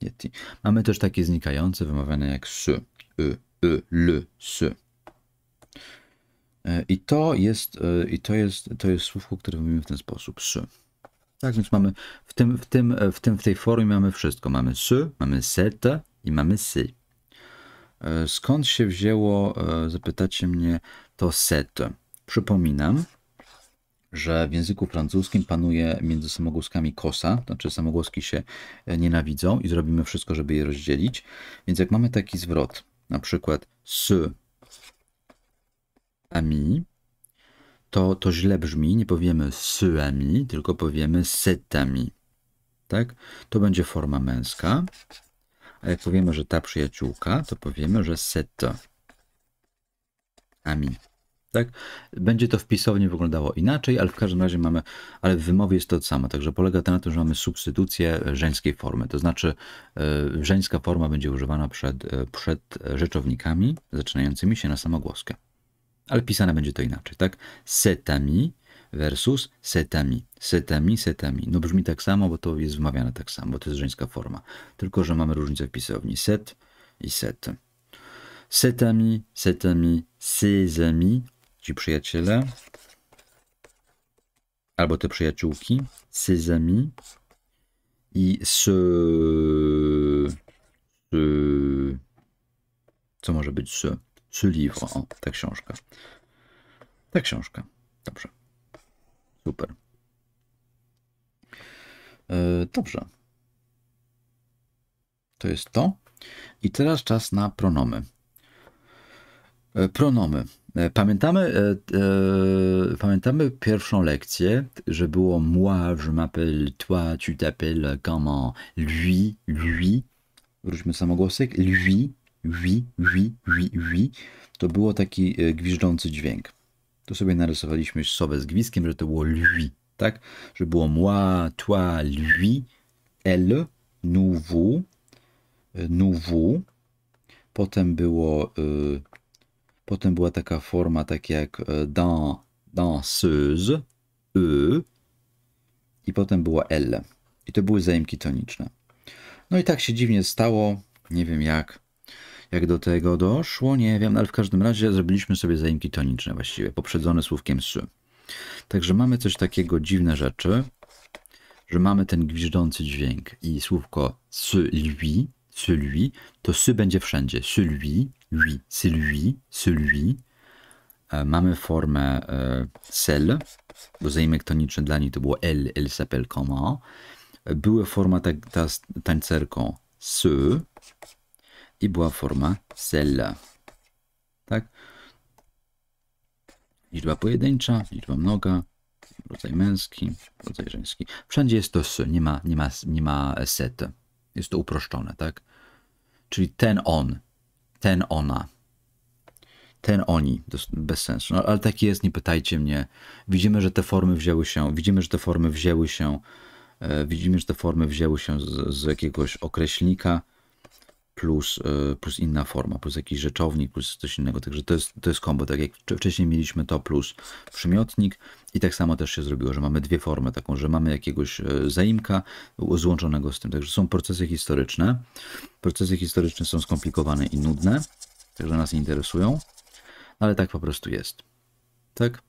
Yeti. Mamy też takie znikające, wymawiane jak S, Y, Y, L, S. E, I to jest, e, i to jest, to jest słówko, które mówimy w ten sposób. S. Tak więc mamy w tym, w tym, e, w tym, w tej formie mamy wszystko. Mamy sy, mamy set i mamy sy. E, skąd się wzięło, e, zapytacie mnie, to set? Przypominam, że w języku francuskim panuje między samogłoskami kosa, znaczy samogłoski się nienawidzą i zrobimy wszystko, żeby je rozdzielić. Więc jak mamy taki zwrot, na przykład sy ami, to, to źle brzmi, nie powiemy syami, tylko powiemy setami. Tak? To będzie forma męska. A jak powiemy, że ta przyjaciółka, to powiemy, że seta. Ami. Tak? Będzie to w pisowni wyglądało inaczej, ale w każdym razie mamy, ale w wymowie jest to samo. Także polega to na tym, że mamy substytucję żeńskiej formy. To znaczy e, żeńska forma będzie używana przed, e, przed rzeczownikami zaczynającymi się na samogłoskę ale pisane będzie to inaczej, tak? Setami versus setami. Setami, setami. No brzmi tak samo, bo to jest wymawiane tak samo, bo to jest żeńska forma. Tylko, że mamy różnicę w pisowni. Set i set. Setami, setami, sezami, ci przyjaciele, albo te przyjaciółki, sezami i s... se, co może być se? Czy livre? O, ta książka. Ta książka. Dobrze. Super. E, dobrze. To jest to. I teraz czas na pronomy. E, pronomy. E, pamiętamy, e, pamiętamy pierwszą lekcję, że było moi, je m'appelle, toi, tu t'appelles, comment, lui, lui. Wróćmy samogłosek. Lui, wi, wi, wi, wi, to było taki e, gwiżdżący dźwięk. Tu sobie narysowaliśmy sowę z gwizdkiem, że to było lwi, tak? Że było lui, tła, lwi, l, nuwu, e, nuwu. Potem było, y, potem była taka forma, tak jak dans, danseuse, e. i potem była elle. I to były zaimki toniczne. No i tak się dziwnie stało, nie wiem jak, jak do tego doszło, nie wiem, ale w każdym razie zrobiliśmy sobie zaimki toniczne właściwie, poprzedzone słówkiem szy. Także mamy coś takiego dziwne rzeczy, że mamy ten gwiżdżący dźwięk i słówko celui, celui, to sy będzie wszędzie. Celui, lui, celui, celui. E, mamy formę sel, e, bo zajmek toniczny dla niej to było el, el s'appelle comment. Była forma tak, ta, ta tańcerką sy, i była forma sella, Tak? Liczba pojedyncza, liczba mnoga, rodzaj męski, rodzaj żeński. Wszędzie jest to s, nie ma, nie ma, nie ma set. Jest to uproszczone, tak? Czyli ten on, ten ona, ten oni, bez sensu. No, ale taki jest, nie pytajcie mnie. Widzimy, że te formy wzięły się, widzimy, że te formy wzięły się, e, widzimy, że te formy wzięły się z, z jakiegoś określnika, plus, e, plus inna forma, plus jakiś rzeczownik, plus coś innego. Także to jest, to jest kombo, tak jak wcześniej mieliśmy to plus przymiotnik i tak samo też się zrobiło, że mamy dwie formy, taką, że mamy jakiegoś e, zaimka złączonego z tym. Także są procesy historyczne. Procesy historyczne są skomplikowane i nudne, także nas nie interesują, no ale tak po prostu jest. Tak?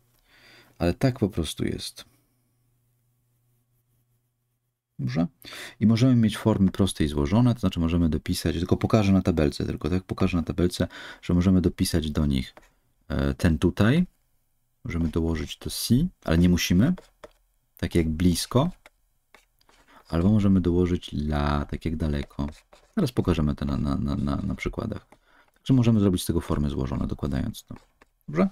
Ale tak po prostu jest. Dobrze? I możemy mieć formy proste i złożone, to znaczy możemy dopisać, tylko pokażę na tabelce, tylko tak pokażę na tabelce, że możemy dopisać do nich e, ten tutaj, możemy dołożyć to C, ale nie musimy, tak jak blisko, albo możemy dołożyć la, tak jak daleko. Teraz pokażemy to na, na, na, na przykładach. Także możemy zrobić z tego formy złożone, dokładając to. Dobrze?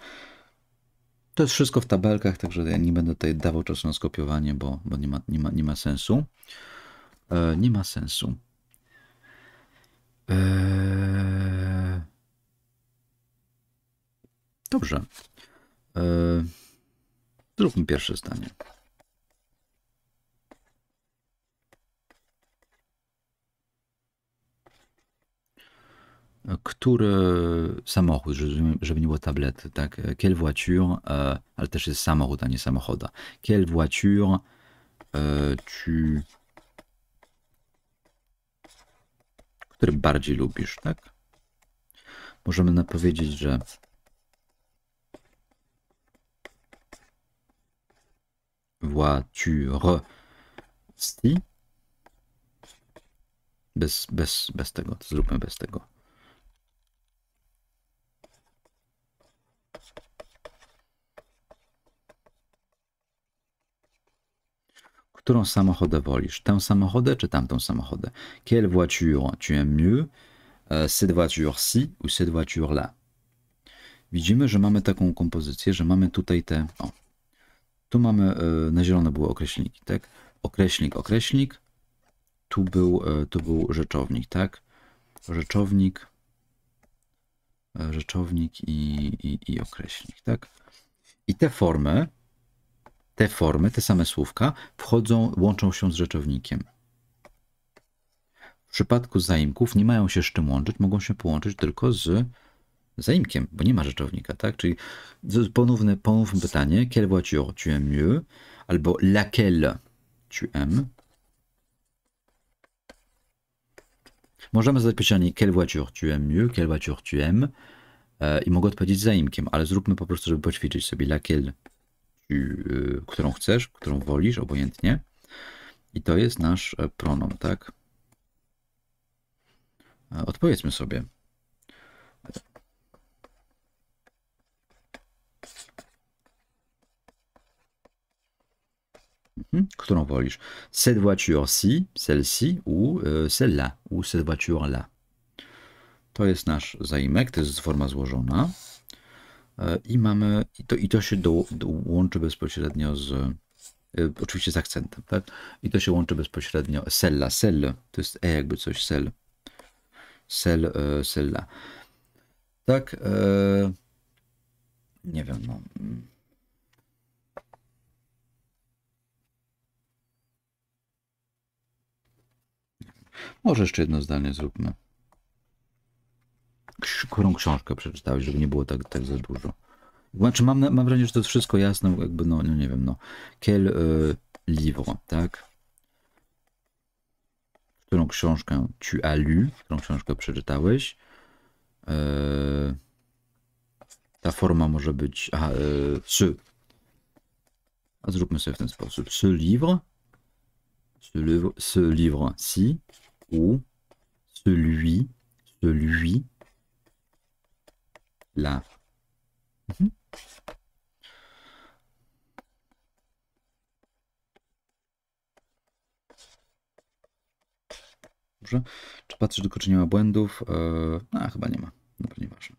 To jest wszystko w tabelkach, także ja nie będę tutaj dawał czasu na skopiowanie, bo, bo nie, ma, nie, ma, nie ma sensu. E, nie ma sensu. E... Dobrze. E... Zróbmy pierwsze zdanie. który samochód, żeby nie było tablet, tak? Quelle voiture, e, ale też jest samochód, a nie samochoda. Quelle voiture tu... E, który bardziej lubisz, tak? Możemy powiedzieć, że voiture sti bez, bez, bez tego, zróbmy bez tego. Którą samochodę wolisz? Tę samochodę czy tamtą samochodę? Quelle voiture tu aimes mieux? E, cette voiture-ci ou cette voiture-là? Widzimy, że mamy taką kompozycję, że mamy tutaj te... O, tu mamy, e, na zielono były określniki, tak? Określnik, określnik. Tu był, e, tu był rzeczownik, tak? Rzeczownik rzeczownik i, i, i określnik, tak? I te formy, te formy, te same słówka wchodzą, łączą się z rzeczownikiem. W przypadku zaimków nie mają się z czym łączyć, mogą się połączyć tylko z zaimkiem, bo nie ma rzeczownika, tak? Czyli ponowne, ponowne pytanie, quel voiture tu aimes mieux? Albo laquelle tu aimes? Możemy zadać pytanie, quelle voiture tu aimes mieux, quelle voiture tu aimes e, i mogę odpowiedzieć zaimkiem, ale zróbmy po prostu, żeby poćwiczyć sobie lakiel, e, którą chcesz, którą wolisz, obojętnie. I to jest nasz e, pronom, tak? Odpowiedzmy sobie. Mhm. którą wolisz? Cette voiture-ci, celle-ci u e, celle-là, u cette voiture-là. To jest nasz zaimek, to jest forma złożona. E, I mamy, i to, i to się do, do, łączy bezpośrednio z, e, oczywiście z akcentem, tak? I to się łączy bezpośrednio, cella, celle, to jest e jakby coś, cel, cel, cella. Tak, e, nie wiem, no. Mm. Może jeszcze jedno zdanie zróbmy. Którą książkę przeczytałeś, żeby nie było tak, tak za dużo. Znaczy mam, mam wrażenie, że to jest wszystko jasne, jakby no, no nie wiem, no. Quel y, e, livre, tak? Którą książkę tu as lu, którą książkę przeczytałeś. E, ta forma może być, aha, e, y, ce. A zróbmy sobie w ten sposób. Ce livre, ce livre, ce livre ou, celui, celui, la. Mm -hmm. Dobrze. Czy patrzę tylko, czy nie ma błędów? Eee, a, chyba nie ma. No, nie ważne.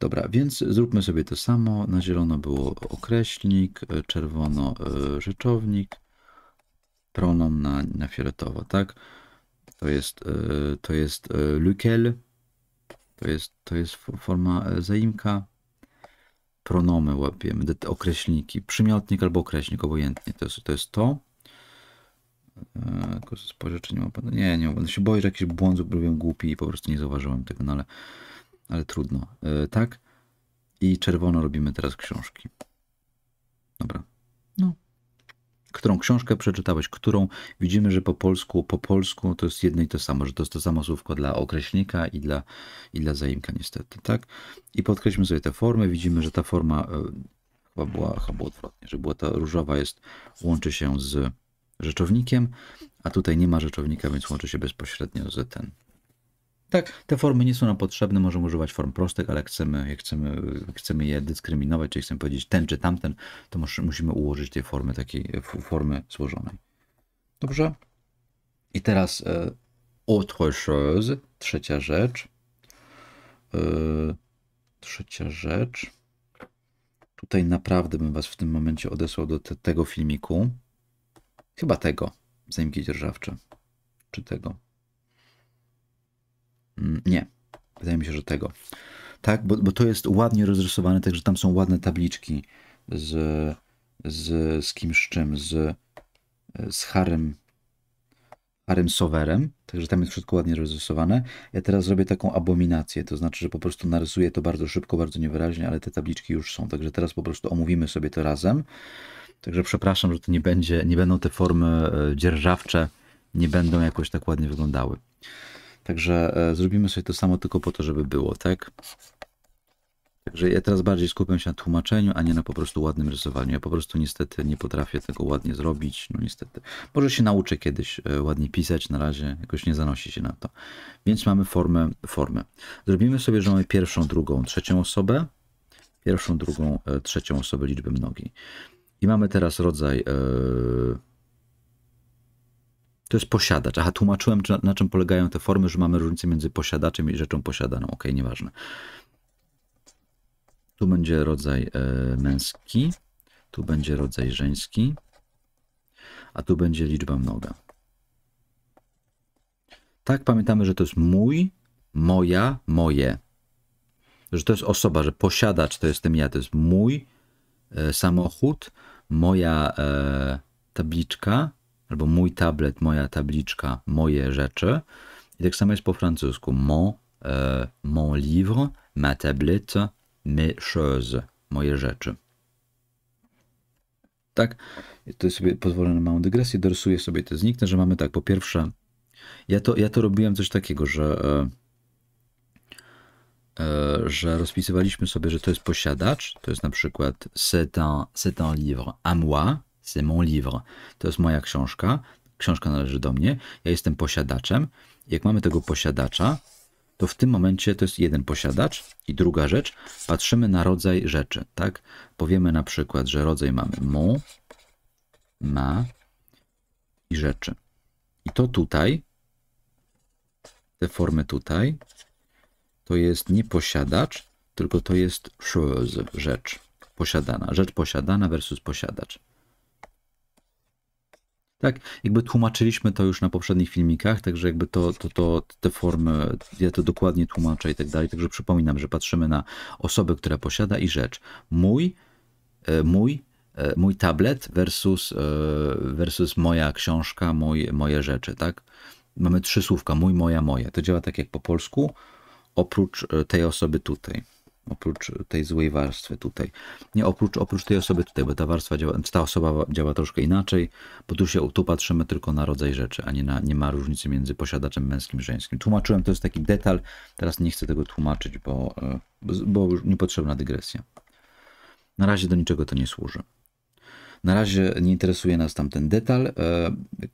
Dobra, więc zróbmy sobie to samo. Na zielono było określnik, e, czerwono e, rzeczownik, pronom na, na fioletowo, tak? to jest, e, to jest e, lukel, to jest, to jest forma e, zaimka. Pronomy łapiemy, określniki, przymiotnik albo określnik, obojętnie, to jest to. Jest to. Tylko czy nie ma pana. Nie, nie ma Się boję, że jakiś błąd zrobiłem głupi i po prostu nie zauważyłem tego, no ale, ale trudno. Tak? I czerwono robimy teraz książki. Dobra którą książkę przeczytałeś, którą widzimy, że po polsku, po polsku to jest jedno i to samo, że to jest to samo słówko dla określnika i dla, i dla zaimka niestety, tak? I podkreślmy sobie tę formę, widzimy, że ta forma e, chyba była, chyba było odwrotnie, że była ta różowa jest, łączy się z rzeczownikiem, a tutaj nie ma rzeczownika, więc łączy się bezpośrednio z ten, tak, te formy nie są nam potrzebne, możemy używać form prostych, ale chcemy, jak chcemy, chcemy je dyskryminować, czyli chcemy powiedzieć ten czy tamten, to musimy ułożyć tej formy takiej formy złożonej. Dobrze? I teraz e, autre chose, trzecia rzecz. E, trzecia rzecz. Tutaj naprawdę bym was w tym momencie odesłał do te, tego filmiku. Chyba tego, zaimki dzierżawcze. Czy tego. Mm, nie. Wydaje mi się, że tego. Tak, bo, bo to jest ładnie rozrysowane, także tam są ładne tabliczki z, z, z kimś czym, z, z Harem, Harem Sowerem, także tam jest wszystko ładnie rozrysowane. Ja teraz zrobię taką abominację, to znaczy, że po prostu narysuję to bardzo szybko, bardzo niewyraźnie, ale te tabliczki już są, także teraz po prostu omówimy sobie to razem. Także przepraszam, że to nie będzie, nie będą te formy e, dzierżawcze, nie będą jakoś tak ładnie wyglądały. Także e, zrobimy sobie to samo tylko po to, żeby było, tak? Także ja teraz bardziej skupiam się na tłumaczeniu, a nie na po prostu ładnym rysowaniu. Ja po prostu niestety nie potrafię tego ładnie zrobić. No niestety. Może się nauczę kiedyś e, ładnie pisać, na razie jakoś nie zanosi się na to. Więc mamy formę, formę. Zrobimy sobie, że mamy pierwszą, drugą, trzecią osobę. Pierwszą, drugą, e, trzecią osobę liczby mnogiej. I mamy teraz rodzaj... Yy to jest posiadacz. Aha, tłumaczyłem, na, na, czym polegają te formy, że mamy różnicę między posiadaczem i rzeczą posiadaną. Ok, nieważne. Tu będzie rodzaj e, męski, tu będzie rodzaj żeński, a tu będzie liczba mnoga. Tak, pamiętamy, że to jest mój, moja, moje. Że to jest osoba, że posiadacz to jestem ja, to jest mój e, samochód, moja e, tabliczka, albo mój tablet, moja tabliczka, moje rzeczy. I tak samo jest po francusku. Mon, e, mon livre, ma tablette, mes choses, moje rzeczy. Tak, to sobie pozwolę na małą dygresję, dorysuję sobie te zniknę, że mamy tak, po pierwsze, ja to, ja to robiłem coś takiego, że, e, e, że rozpisywaliśmy sobie, że to jest posiadacz, to jest na przykład c'est un, c'est un livre à moi, C'est mon livre. To jest moja książka. Książka należy do mnie. Ja jestem posiadaczem. Jak mamy tego posiadacza, to w tym momencie to jest jeden posiadacz. I druga rzecz, patrzymy na rodzaj rzeczy, tak? Powiemy na przykład, że rodzaj mamy mu, ma i rzeczy. I to tutaj, te formy tutaj, to jest nie posiadacz, tylko to jest chose, rzecz posiadana. Rzecz posiadana versus posiadacz. Tak, jakby tłumaczyliśmy to już na poprzednich filmikach, także jakby to, to, to te formy, ja to dokładnie tłumaczę i tak dalej. Także przypominam, że patrzymy na osobę, która posiada i rzecz. Mój, e, mój, e, mój tablet versus, e, versus moja książka, mój, moje rzeczy, tak? Mamy trzy słówka, mój, moja, moje. To działa tak jak po polsku, oprócz tej osoby tutaj oprócz tej złej warstwy tutaj. Nie oprócz, oprócz tej osoby tutaj, bo ta warstwa działa, ta osoba działa troszkę inaczej, bo tu się tu patrzymy tylko na rodzaj rzeczy, a nie, na, nie ma różnicy między posiadaczem męskim i żeńskim. Tłumaczyłem, to jest taki detal, teraz nie chcę tego tłumaczyć, bo, e, bo, bo niepotrzebna dygresja. Na razie do niczego to nie służy. Na razie nie interesuje nas tam ten detal. E,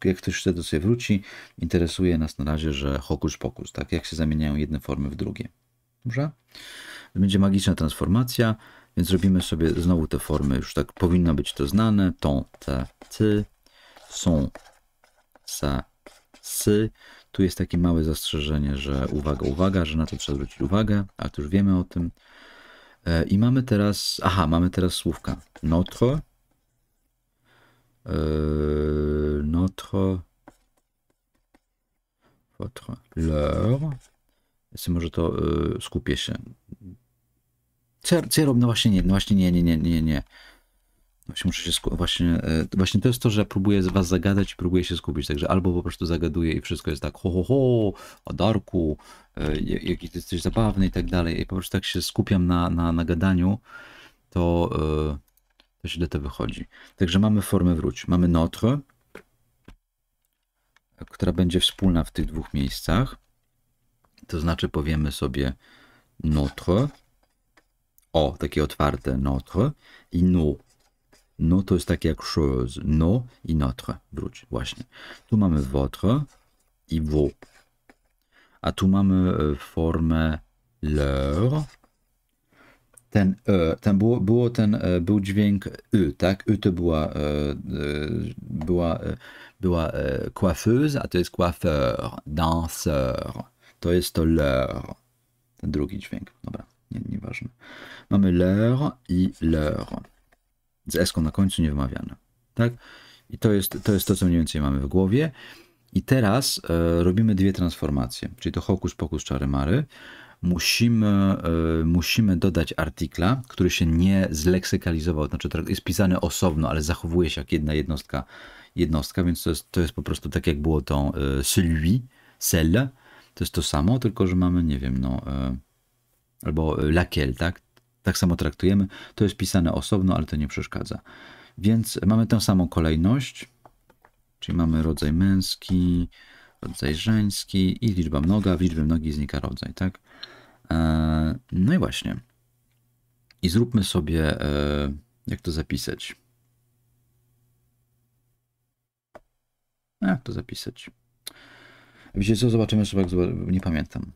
jak ktoś wtedy sobie wróci, interesuje nas na razie, że hokus pokus, tak? Jak się zamieniają jedne formy w drugie. Dobrze? Będzie magiczna transformacja, więc robimy sobie znowu te formy, już tak powinno być to znane. Tą, te, ty, są, se, sy. Tu jest takie małe zastrzeżenie, że uwaga, uwaga, że na to trzeba zwrócić uwagę, ale to już wiemy o tym. E, I mamy teraz, aha, mamy teraz słówka notre, e, notre, votre, leur, Jestem może to yy, skupię się. Co ja, co ja robię? No właśnie nie, no właśnie nie, nie, nie, nie, nie. Właśnie muszę się Właśnie, yy, właśnie to jest to, że próbuję z was zagadać i próbuję się skupić. Także albo po prostu zagaduję i wszystko jest tak ho, ho, ho, o Darku, yy, jaki ty jesteś zabawny i tak dalej. I po prostu tak się skupiam na, na, na gadaniu, to, yy, to źle to wychodzi. Także mamy formę wróć. Mamy notre, która będzie wspólna w tych dwóch miejscach. To znaczy powiemy sobie notre, o, takie otwarte notre i no. No to jest takie jak chose, no i notre, wróć, właśnie. Tu mamy votre i vos. A tu mamy e, formę leur. Ten e, tam było, było ten, e, był dźwięk y, tak? Y to była, e, była, była coiffeuse, a to jest coiffeur, danseur. To jest to leur. drugi dźwięk. Dobra, nie, nieważne. Mamy leur i leur. Z eską na końcu nie wymawiane. Tak? I to jest, to jest to, co mniej więcej mamy w głowie. I teraz e, robimy dwie transformacje, czyli to hokus pokus czary mary. Musimy, e, musimy dodać artykla, który się nie zleksykalizował, znaczy jest pisany osobno, ale zachowuje się jak jedna jednostka, jednostka więc to jest, to jest po prostu tak, jak było to e, celui, celle, to jest to samo, tylko że mamy, nie wiem, no, e, albo lakiel, tak? Tak samo traktujemy. To jest pisane osobno, ale to nie przeszkadza. Więc mamy tę samą kolejność, czyli mamy rodzaj męski, rodzaj żeński i liczba mnoga. W liczbie mnogi znika rodzaj, tak? E, no i właśnie. I zróbmy sobie, e, jak to zapisać. Jak to zapisać? Wiecie co, zobaczymy sobie, nie pamiętam.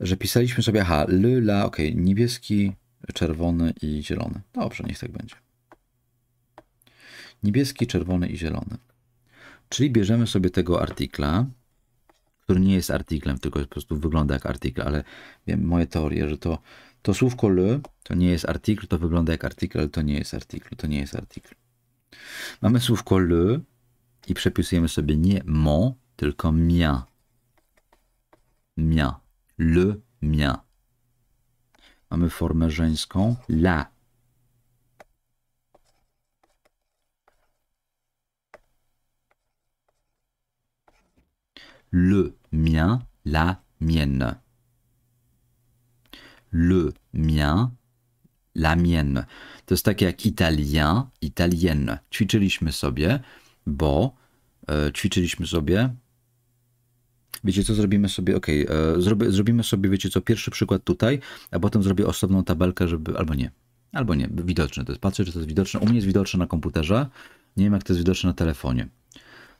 Że pisaliśmy sobie, aha, lyla, ok, niebieski, czerwony i zielony. Dobrze, niech tak będzie. Niebieski, czerwony i zielony. Czyli bierzemy sobie tego artykla, który nie jest artyklem, tylko po prostu wygląda jak artikl, ale wiem, moje teorie, że to, to słówko le to nie jest artikl, to wygląda jak artikl, ale to nie jest artikl, to nie jest artikl. Mamy słówko le i przepisujemy sobie nie mon, tylko mia. Mia. Le mia. Mamy formę żeńską la. le mien, la mienne. Le mien, la mienne. To jest takie jak italien, italienne. Ćwiczyliśmy sobie, bo e, ćwiczyliśmy sobie Wiecie co, zrobimy sobie, okej, okay, e, zrobi, zrobimy sobie, wiecie co, pierwszy przykład tutaj, a potem zrobię osobną tabelkę, żeby, albo nie, albo nie, widoczne to jest, patrzę czy to jest widoczne, u mnie jest widoczne na komputerze, nie wiem jak to jest widoczne na telefonie.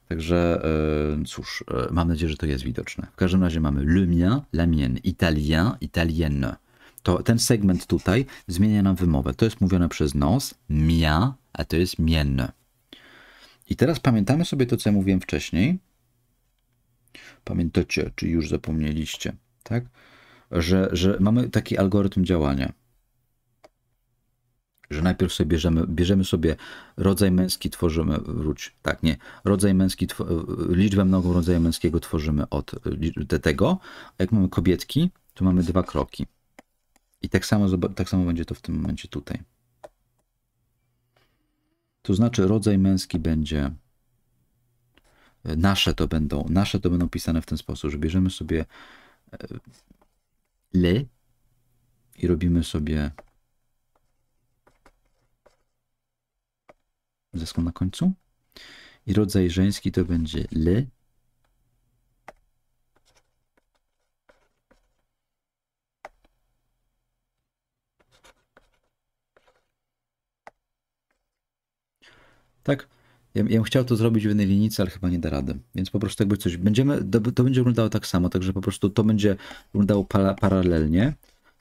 Także e, cóż, e, mam nadzieję, że to jest widoczne. W każdym razie mamy le mien, la mienne, italien, italienne. To ten segment tutaj zmienia nam wymowę. To jest mówione przez nos, mia, a to jest mienne. I teraz pamiętamy sobie to, co ja mówiłem wcześniej, Pamiętacie, czy już zapomnieliście, tak? Że, że mamy taki algorytm działania. Że najpierw sobie bierzemy, bierzemy sobie rodzaj męski, tworzymy, wróć, tak, nie, rodzaj męski, liczbę mnogą rodzaju męskiego tworzymy od tego. A jak mamy kobietki, to mamy dwa kroki. I tak samo, tak samo będzie to w tym momencie tutaj. To znaczy rodzaj męski będzie nasze to będą, nasze to będą pisane w ten sposób, że bierzemy sobie e, le i robimy sobie zeską na końcu. I rodzaj żeński to będzie le. Tak, ja, ja bym chciał to zrobić w jednej linijce, ale chyba nie da rady. Więc po prostu jakby coś. Będziemy, to, to będzie wyglądało tak samo, także po prostu to będzie wyglądało para, paralelnie.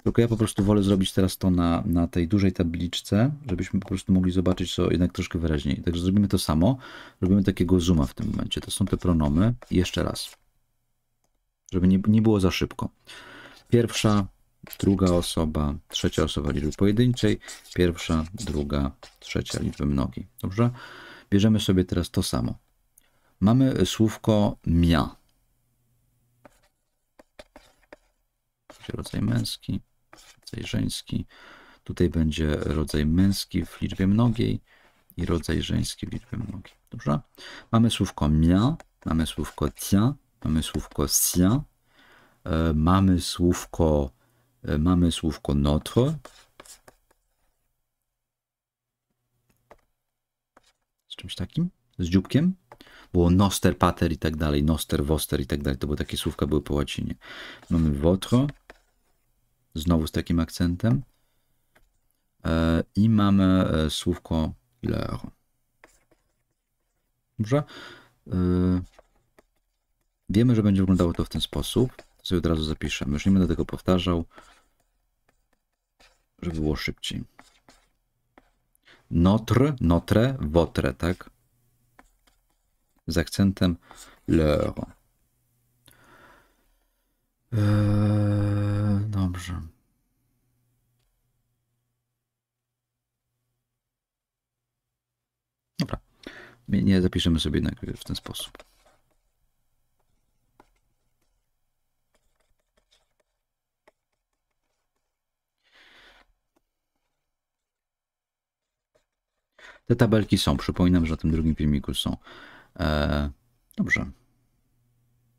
Tylko ja po prostu wolę zrobić teraz to na, na tej dużej tabliczce, żebyśmy po prostu mogli zobaczyć to jednak troszkę wyraźniej. Także zrobimy to samo. Robimy takiego zooma w tym momencie. To są te pronomy. I jeszcze raz. Żeby nie, nie było za szybko. Pierwsza, druga osoba, trzecia osoba liczby pojedynczej, pierwsza, druga, trzecia liczby mnogiej. Dobrze? Bierzemy sobie teraz to samo. Mamy słówko mia. Rodzaj męski, rodzaj żeński. Tutaj będzie rodzaj męski w liczbie mnogiej i rodzaj żeński w liczbie mnogiej. Dobrze? Mamy słówko mia, mamy słówko tia, mamy słówko sia, e, mamy słówko, e, mamy słówko notre, czymś takim, z dzióbkiem. Było noster, pater i tak dalej, noster, woster i tak dalej. To były takie słówka, były po łacinie. Mamy wotro, znowu z takim akcentem. E, I mamy e, słówko leur. Dobrze? E, wiemy, że będzie wyglądało to w ten sposób. sobie od razu zapiszemy. Już nie będę tego powtarzał, żeby było szybciej notre, notre, votre, tak? Z akcentem leur. Eee, dobrze. Dobra. Nie zapiszemy sobie jednak w ten sposób. Te tabelki są. Przypominam, że na tym drugim filmiku są. Eee, dobrze.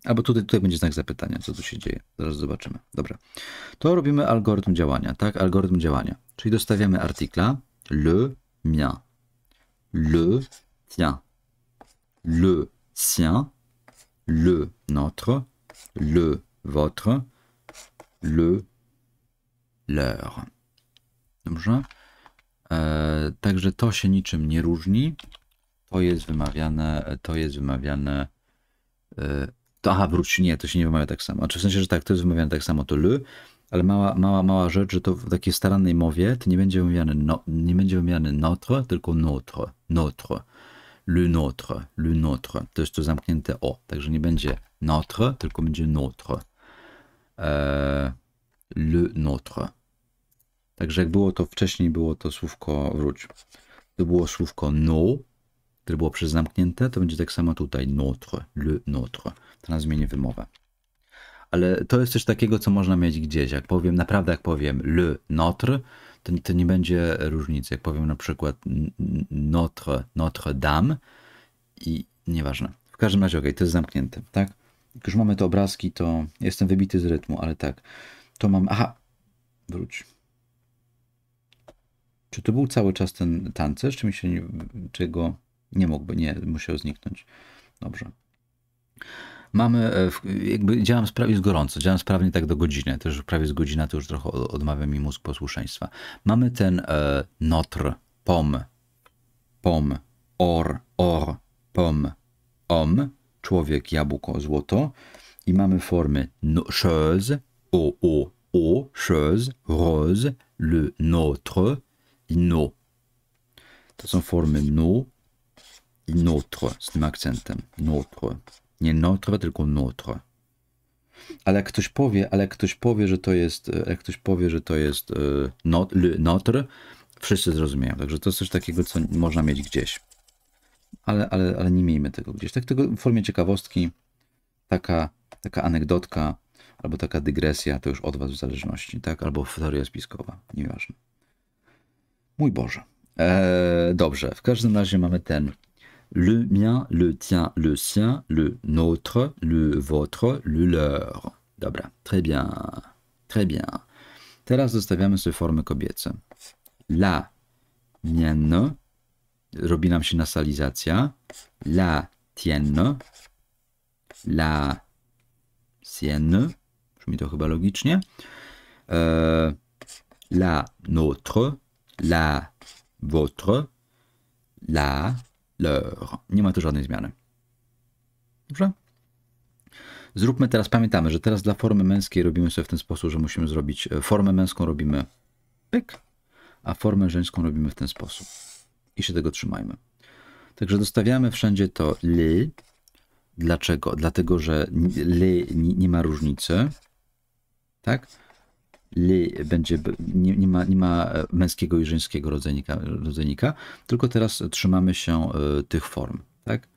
Albo tutaj, tutaj będzie znak zapytania, co tu się dzieje. Zaraz zobaczymy. Dobra. To robimy algorytm działania, tak? Algorytm działania. Czyli dostawiamy artykla le mien, le tien, le sien, le notre, le votre, le leur. Dobrze? E, także to się niczym nie różni. To jest wymawiane, to jest wymawiane. E, to, aha, wróć, nie, to się nie wymawia tak samo. Czy znaczy w sensie, że tak, to jest wymawiane tak samo, to l, ale mała, mała, mała rzecz, że to w takiej starannej mowie to nie będzie wymawiane, no, nie będzie wymawiane notre, tylko notre, notre, le notre, le notre. To jest to zamknięte o, także nie będzie notre, tylko będzie notre. Eee, le notre. Także jak było to wcześniej, było to słówko wróć. To było słówko no, które było przez zamknięte, to będzie tak samo tutaj notre, le notre. To nam zmieni wymowę. Ale to jest coś takiego, co można mieć gdzieś. Jak powiem, naprawdę jak powiem le notre, to, to nie będzie różnicy. Jak powiem na przykład notre, notre dame i nieważne. W każdym razie, ok, to jest zamknięte, tak? Jak już mamy te obrazki, to jestem wybity z rytmu, ale tak. To mam, aha, wróć. Czy to był cały czas ten tancerz, czy mi się nie, go nie mógłby, nie, musiał zniknąć. Dobrze. Mamy, e, jakby działam prawie z gorąco, działam sprawnie tak do godziny, też prawie z godzina to już trochę odmawia mi mózg posłuszeństwa. Mamy ten e, notr, pom, pom, or, or, pom, om, człowiek, jabłko, złoto i mamy formy no, chose, o, o, o, chose, rose, le, notre, i no. To są formy no i notre z tym akcentem. Notre. Nie notre, tylko notre. Ale jak ktoś powie, ale ktoś powie, że to jest, jak ktoś powie, że to jest e, e, not, le, notre, wszyscy zrozumieją. Także to jest coś takiego, co można mieć gdzieś. Ale, ale, ale nie miejmy tego gdzieś. Tak tego w formie ciekawostki, taka, taka anegdotka, albo taka dygresja, to już od was w zależności, tak? Albo teoria spiskowa, nieważne. Mój Boże. Eee, dobrze, w każdym razie mamy ten le mien, le tien, le sien, le nôtre, le vôtre, le leur. Dobra, très bien, très bien. Teraz zostawiamy sobie formy kobiece. La, mienne, robi nam się nasalizacja. La, tienne, la, sienne, brzmi to chyba logicznie. E, la, notre, la votre, la leur. Nie ma tu żadnej zmiany. Dobrze? Zróbmy teraz, pamiętamy, że teraz dla formy męskiej robimy sobie w ten sposób, że musimy zrobić e, formę męską robimy pyk, a formę żeńską robimy w ten sposób. I się tego trzymajmy. Także dostawiamy wszędzie to li. Dlaczego? Dlatego, że li nie ma różnicy. Tak? li będzie, nie, nie, ma, nie ma e, męskiego i żeńskiego rodzajnika, rodzajnika, tylko teraz trzymamy się e, tych form, tak?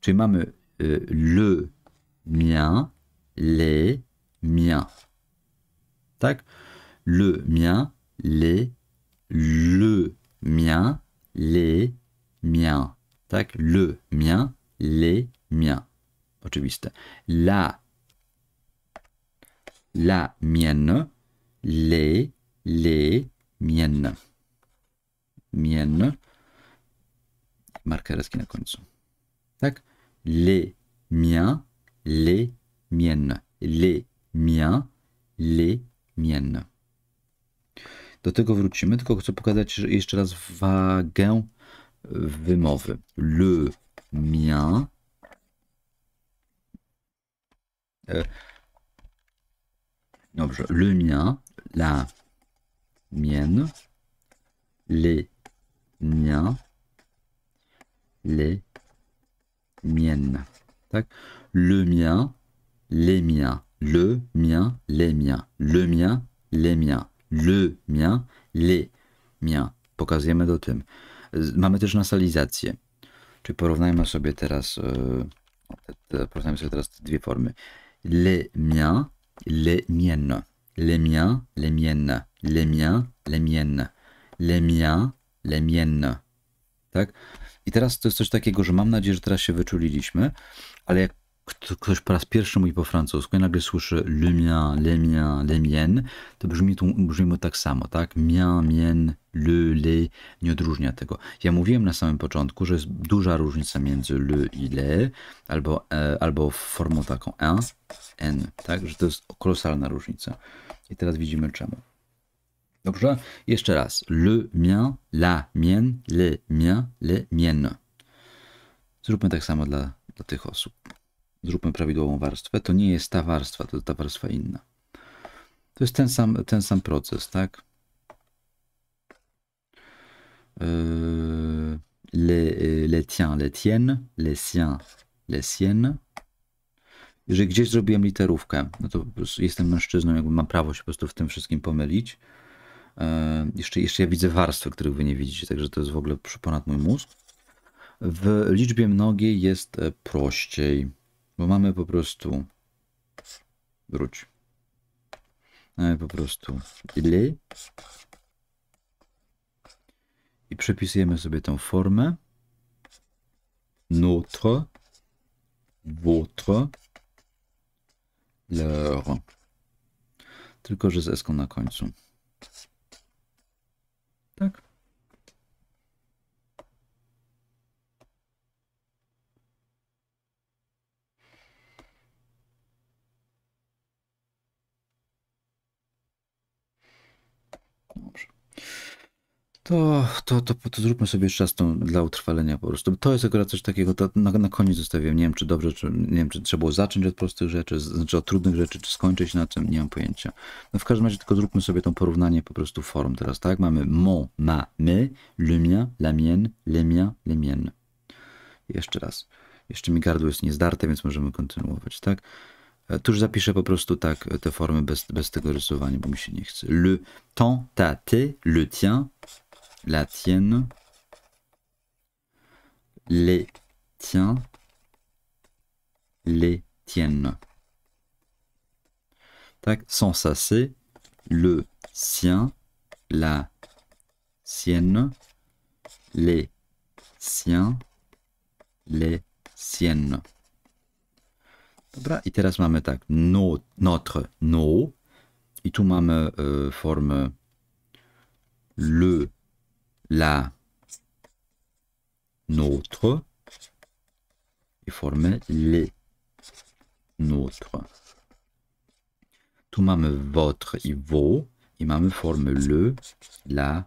Czyli mamy e, le mien, le mien, tak? Le mien, le le mien, le mien, tak? Le mien, le mien, oczywiste. La, la mienne, les, les, mienne. Mienne. Markereski na końcu. Tak? Les miens, les mienne. Les miens, les mienne. Do tego wrócimy, tylko chcę pokazać jeszcze raz wagę e, wymowy. Le mien. E, non, le mien, la mienne, les miens, les miennes. Le mien, les miens, le mien, les miens, le mien, les miens, le mien, les miens. Pokazujemy do tym. Mamy też nasalizację. Czy porównajmy sobie teraz, e, porównajmy sobie teraz dwie formy. Les miens, les miennes, les miens, les miennes, les miens, les miennes, les miens, les miennes. Tak? I teraz to jest coś takiego, że mam nadzieję, że teraz się wyczuliliśmy, ale jak ktoś po raz pierwszy mówi po francusku i nagle słyszy le mien, le mien, le mien, to brzmi, to brzmi mu tak samo, tak? Mien, mien, le, le, nie odróżnia tego. Ja mówiłem na samym początku, że jest duża różnica między le i le, albo, e, albo formą taką e, n, n, tak? Że to jest kolosalna różnica. I teraz widzimy czemu. Dobrze? Jeszcze raz. Le mien, la mien, le mien, le mien. Zróbmy tak samo dla, dla tych osób zróbmy prawidłową warstwę, to nie jest ta warstwa, to jest ta warstwa inna. To jest ten sam, ten sam proces, tak? Euh, yy, les, yy, lesien, lesien, les Jeżeli gdzieś zrobiłem literówkę, no to jestem mężczyzną, jakby mam prawo się po prostu w tym wszystkim pomylić. Yy, jeszcze, jeszcze ja widzę warstwy, których wy nie widzicie, także to jest w ogóle ponad mój mózg. W liczbie mnogiej jest e, prościej. Bo mamy po prostu... Wróć. Mamy po prostu ile i przepisujemy sobie tą formę. Notre, votre, leur. Tylko, że z eską na końcu. To, to, to, to, zróbmy sobie jeszcze raz tą dla utrwalenia po prostu. To jest akurat coś takiego, to na, na koniec zostawiłem. Nie wiem, czy dobrze, czy, nie wiem, czy trzeba było zacząć od prostych rzeczy, znaczy od trudnych rzeczy, czy skończyć na tym, nie mam pojęcia. No w każdym razie tylko zróbmy sobie to porównanie po prostu form teraz, tak? Mamy mon, ma, my, le mien, la mienne, le mien, le mien. Jeszcze raz. Jeszcze mi gardło jest niezdarte, więc możemy kontynuować, tak? E, tu już zapiszę po prostu tak e, te formy bez, bez tego rysowania, bo mi się nie chce. Le temps, ta, ty, le tien, la tienne, les tiens, les tiennes. Tac, sans ça c'est le sien, la sienne, les siens, les siennes. Dobra, i teraz mamy tak, notre, no, et tout ma euh, forme le, la notre i formę les notre. Tu mamy votre i vos i mamy formę le, la,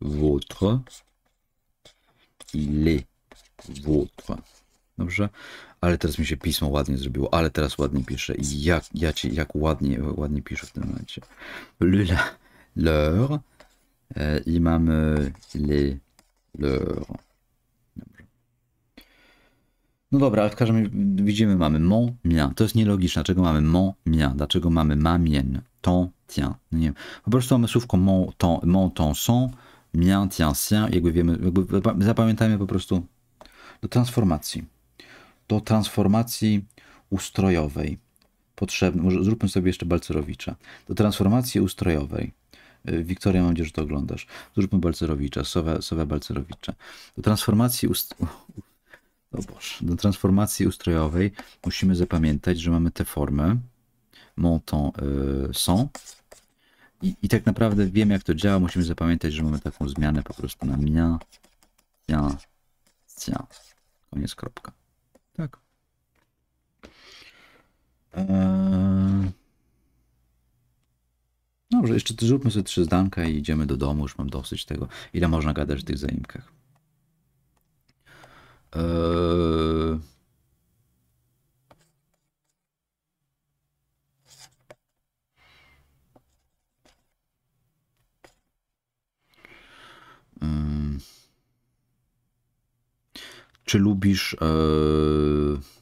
votre i les, votre. Dobrze? Ale teraz mi się pismo ładnie zrobiło, ale teraz ładnie piszę. Jak, ja ci, jak ładnie, ładnie piszę w tym momencie. Le, la, leur, E, i mamy le. leur. No dobra, ale w każdym razie widzimy, mamy mon, mien. To jest nielogiczne. Dlaczego mamy mon, mien? Dlaczego mamy ma, mien? Ton, tien. No nie wiem. Po prostu mamy słówko mon, ton, mon, ton, son, mien, tien, sien. Jakby wiemy, jakby zapamiętajmy po prostu do transformacji. Do transformacji ustrojowej. Potrzebne, może zróbmy sobie jeszcze Balcerowicza. Do transformacji ustrojowej Y, Wiktoria, mam nadzieję, że to oglądasz. Zróbmy Balcerowicza, sowa sowa Balcerowicza. Do transformacji, ust... o Boże. Do transformacji ustrojowej musimy zapamiętać, że mamy tę formę, monton y, są. I, I tak naprawdę wiem, jak to działa. Musimy zapamiętać, że mamy taką zmianę po prostu na mia, mia, cia. Koniec, kropka. Tak. Eee... Dobrze, jeszcze zróbmy sobie trzy zdanka i idziemy do domu, już mam dosyć tego, ile można gadać w tych zaimkach. Eee... Czy lubisz... Eee...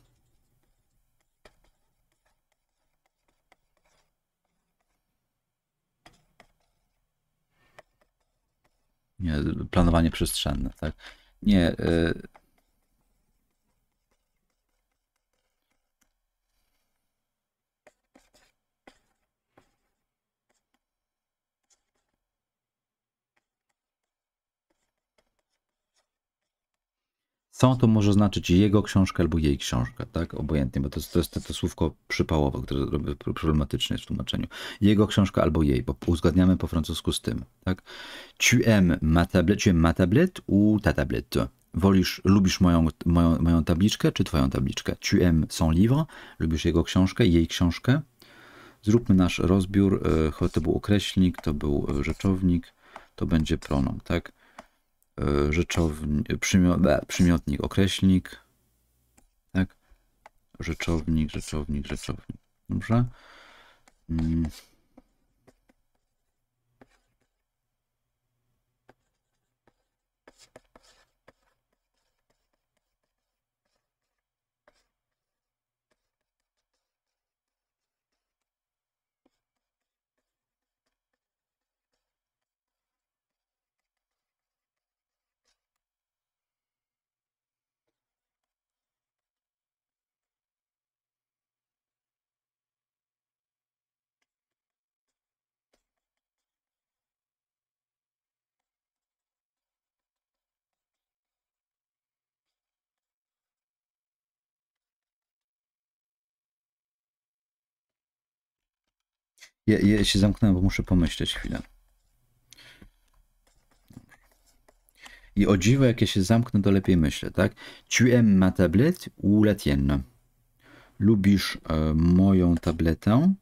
planowanie przestrzenne, tak? Nie, y, Co to może znaczyć jego książka albo jej książka, tak? Obojętnie, bo to, to jest to, to słówko przypałowe, które problematyczne w tłumaczeniu. Jego książka albo jej, bo uzgadniamy po francusku z tym, tak? Tu aimes ma tablet, tu aimes ma tablet, ou ta tablette? Wolisz, lubisz moją, moją, moją tabliczkę czy twoją tabliczkę? Tu aimes son livre, lubisz jego książkę, jej książkę? Zróbmy nasz rozbiór, e, to był określnik, to był e, rzeczownik, to będzie pronom, tak? Y, rzeczownik, e, przymiotnik, określnik, tak? Rzeczownik, rzeczownik, rzeczownik. Dobrze? Mm. Ja, ja się zamknąłem, bo muszę pomyśleć chwilę. I o dziwo, jak ja się zamknę, to lepiej myślę, tak? Tu aimes ma tablet ou la tienne? Lubisz e, moją tabletę?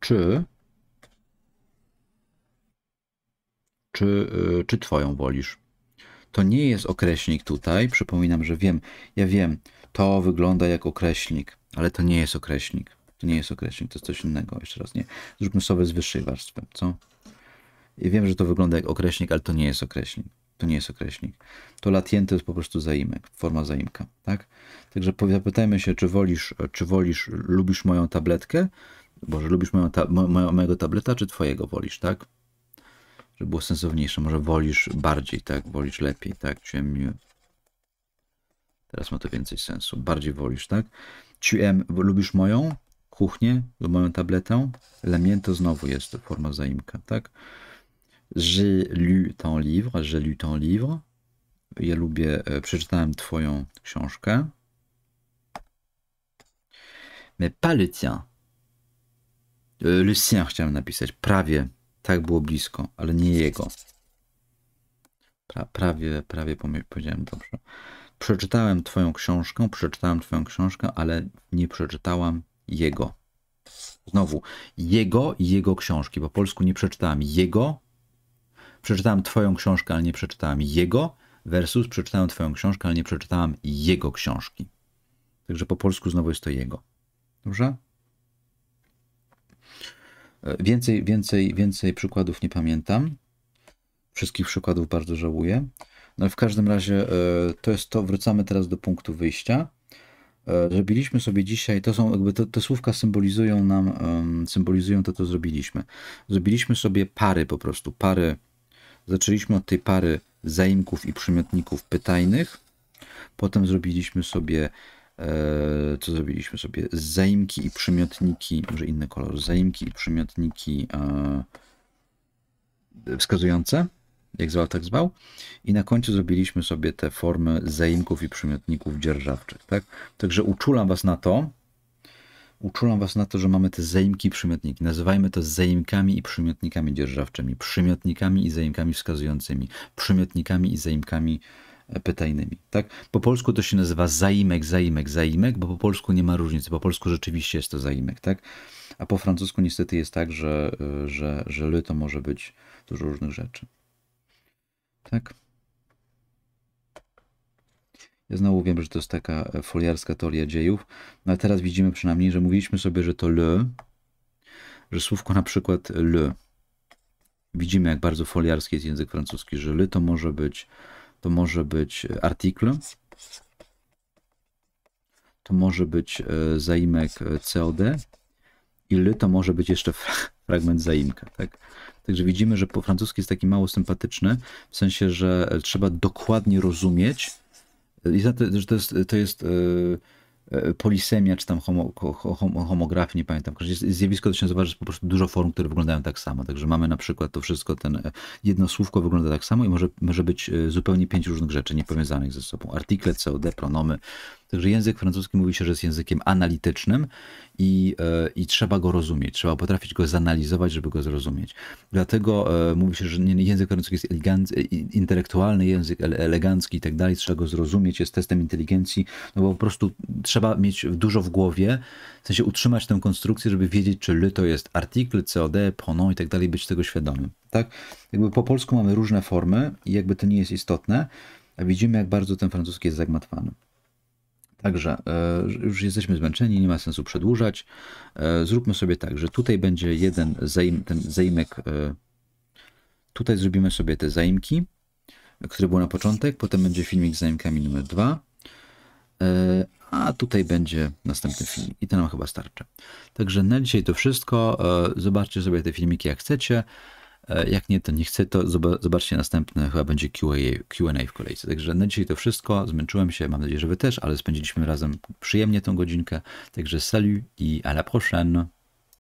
Czy... Czy, e, czy twoją wolisz? To nie jest określnik tutaj. Przypominam, że wiem, ja wiem, to wygląda jak określnik, ale to nie jest określnik. To nie jest określnik, to jest coś innego. Jeszcze raz nie. Zróbmy sobie z wyższej warstwy, co? I wiem, że to wygląda jak określnik, ale to nie jest określnik. To nie jest określnik. To latien to jest po prostu zaimek, forma zaimka, tak? Także zapytajmy się, czy wolisz, czy wolisz, lubisz moją tabletkę? Boże, lubisz moją ta mo mojego tableta, czy twojego wolisz, tak? Żeby było sensowniejsze, może wolisz bardziej, tak? Wolisz lepiej, tak? Ciemniu. Teraz ma to więcej sensu. Bardziej wolisz, tak? ciem lubisz moją? kuchnię, moją tabletę. La to znowu jest forma zaimka, tak? J'ai lu ton livre, j'ai lu ton livre. Ja lubię, e, przeczytałem twoją książkę. Mais pas le tien. E, le sien chciałem napisać, prawie. Tak było blisko, ale nie jego. Pra, prawie, prawie powiedziałem dobrze. Przeczytałem twoją książkę, przeczytałem twoją książkę, ale nie przeczytałam jego. Znowu, jego i jego książki. Po polsku nie przeczytałem jego. Przeczytałem twoją książkę, ale nie przeczytałem jego. Versus przeczytałem twoją książkę, ale nie przeczytałem jego książki. Także po polsku znowu jest to jego. Dobrze? E, więcej, więcej, więcej przykładów nie pamiętam. Wszystkich przykładów bardzo żałuję. No w każdym razie e, to jest to, wracamy teraz do punktu wyjścia. E, zrobiliśmy sobie dzisiaj, to są jakby te, te słówka symbolizują nam, symbolizują to, co zrobiliśmy. Zrobiliśmy sobie pary po prostu, pary, zaczęliśmy od tej pary zaimków i przymiotników pytajnych, potem zrobiliśmy sobie e, co zrobiliśmy sobie? Zaimki i przymiotniki, może inny kolor, zaimki i przymiotniki e, wskazujące jak zwał, tak zwał. I na końcu zrobiliśmy sobie te formy zaimków i przymiotników dzierżawczych. Tak? Także uczulam Was na to, uczulam Was na to, że mamy te zaimki i przymiotniki. Nazywajmy to zaimkami i przymiotnikami dzierżawczymi, przymiotnikami i zaimkami wskazującymi, przymiotnikami i zaimkami e, pytajnymi. Tak? Po polsku to się nazywa zaimek, zaimek, zaimek, bo po polsku nie ma różnicy. Po polsku rzeczywiście jest to zaimek, tak? A po francusku niestety jest tak, że, e, że, że to może być dużo różnych rzeczy. Tak. Ja znowu wiem, że to jest taka e, foliarska teoria dziejów, no ale teraz widzimy przynajmniej, że mówiliśmy sobie, że to le, że słówko na przykład le. Widzimy, jak bardzo foliarski jest język francuski, że le to może być, to może być e, article, to może być e, zaimek COD i le to może być jeszcze fragment zaimka, tak? Także widzimy, że po francuski jest taki mało sympatyczny, w sensie, że e, trzeba dokładnie rozumieć, e, że to jest, e, to jest polisemia, czy tam homo, homo, homografia, nie pamiętam. zjawisko, to się nazywa, że jest po prostu dużo form, które wyglądają tak samo. Także mamy na przykład to wszystko, ten jedno słówko wygląda tak samo i może, może być zupełnie pięć różnych rzeczy niepowiązanych ze sobą. Artykle, COD, pronomy, Także język francuski mówi się, że jest językiem analitycznym i, e, i trzeba go rozumieć, trzeba potrafić go zanalizować, żeby go zrozumieć. Dlatego e, mówi się, że język francuski jest elegancki, e, intelektualny język, elegancki i tak dalej, trzeba go zrozumieć, jest testem inteligencji, no bo po prostu trzeba mieć dużo w głowie, w sensie utrzymać tę konstrukcję, żeby wiedzieć, czy ly to jest artykl, COD, pronom i tak dalej, być tego świadomym. Tak? Jakby po polsku mamy różne formy i jakby to nie jest istotne, a widzimy, jak bardzo ten francuski jest zagmatwany. Także e, już jesteśmy zmęczeni, nie ma sensu przedłużać. E, zróbmy sobie tak, że tutaj będzie jeden zaim, ten zaimek. E, tutaj zrobimy sobie te zaimki, które były na początek. Potem będzie filmik z zaimkami numer dwa, A tutaj będzie następny filmik. I to nam chyba starczy. Także na dzisiaj to wszystko. Zobaczcie sobie te filmiki jak chcecie. E, jak nie, to nie chcę, to zobaczcie następne, chyba będzie QA w kolejce. Także na dzisiaj to wszystko. Zmęczyłem się, mam nadzieję, że Wy też, ale spędziliśmy razem przyjemnie tą godzinkę. Także salut i à la prochaine.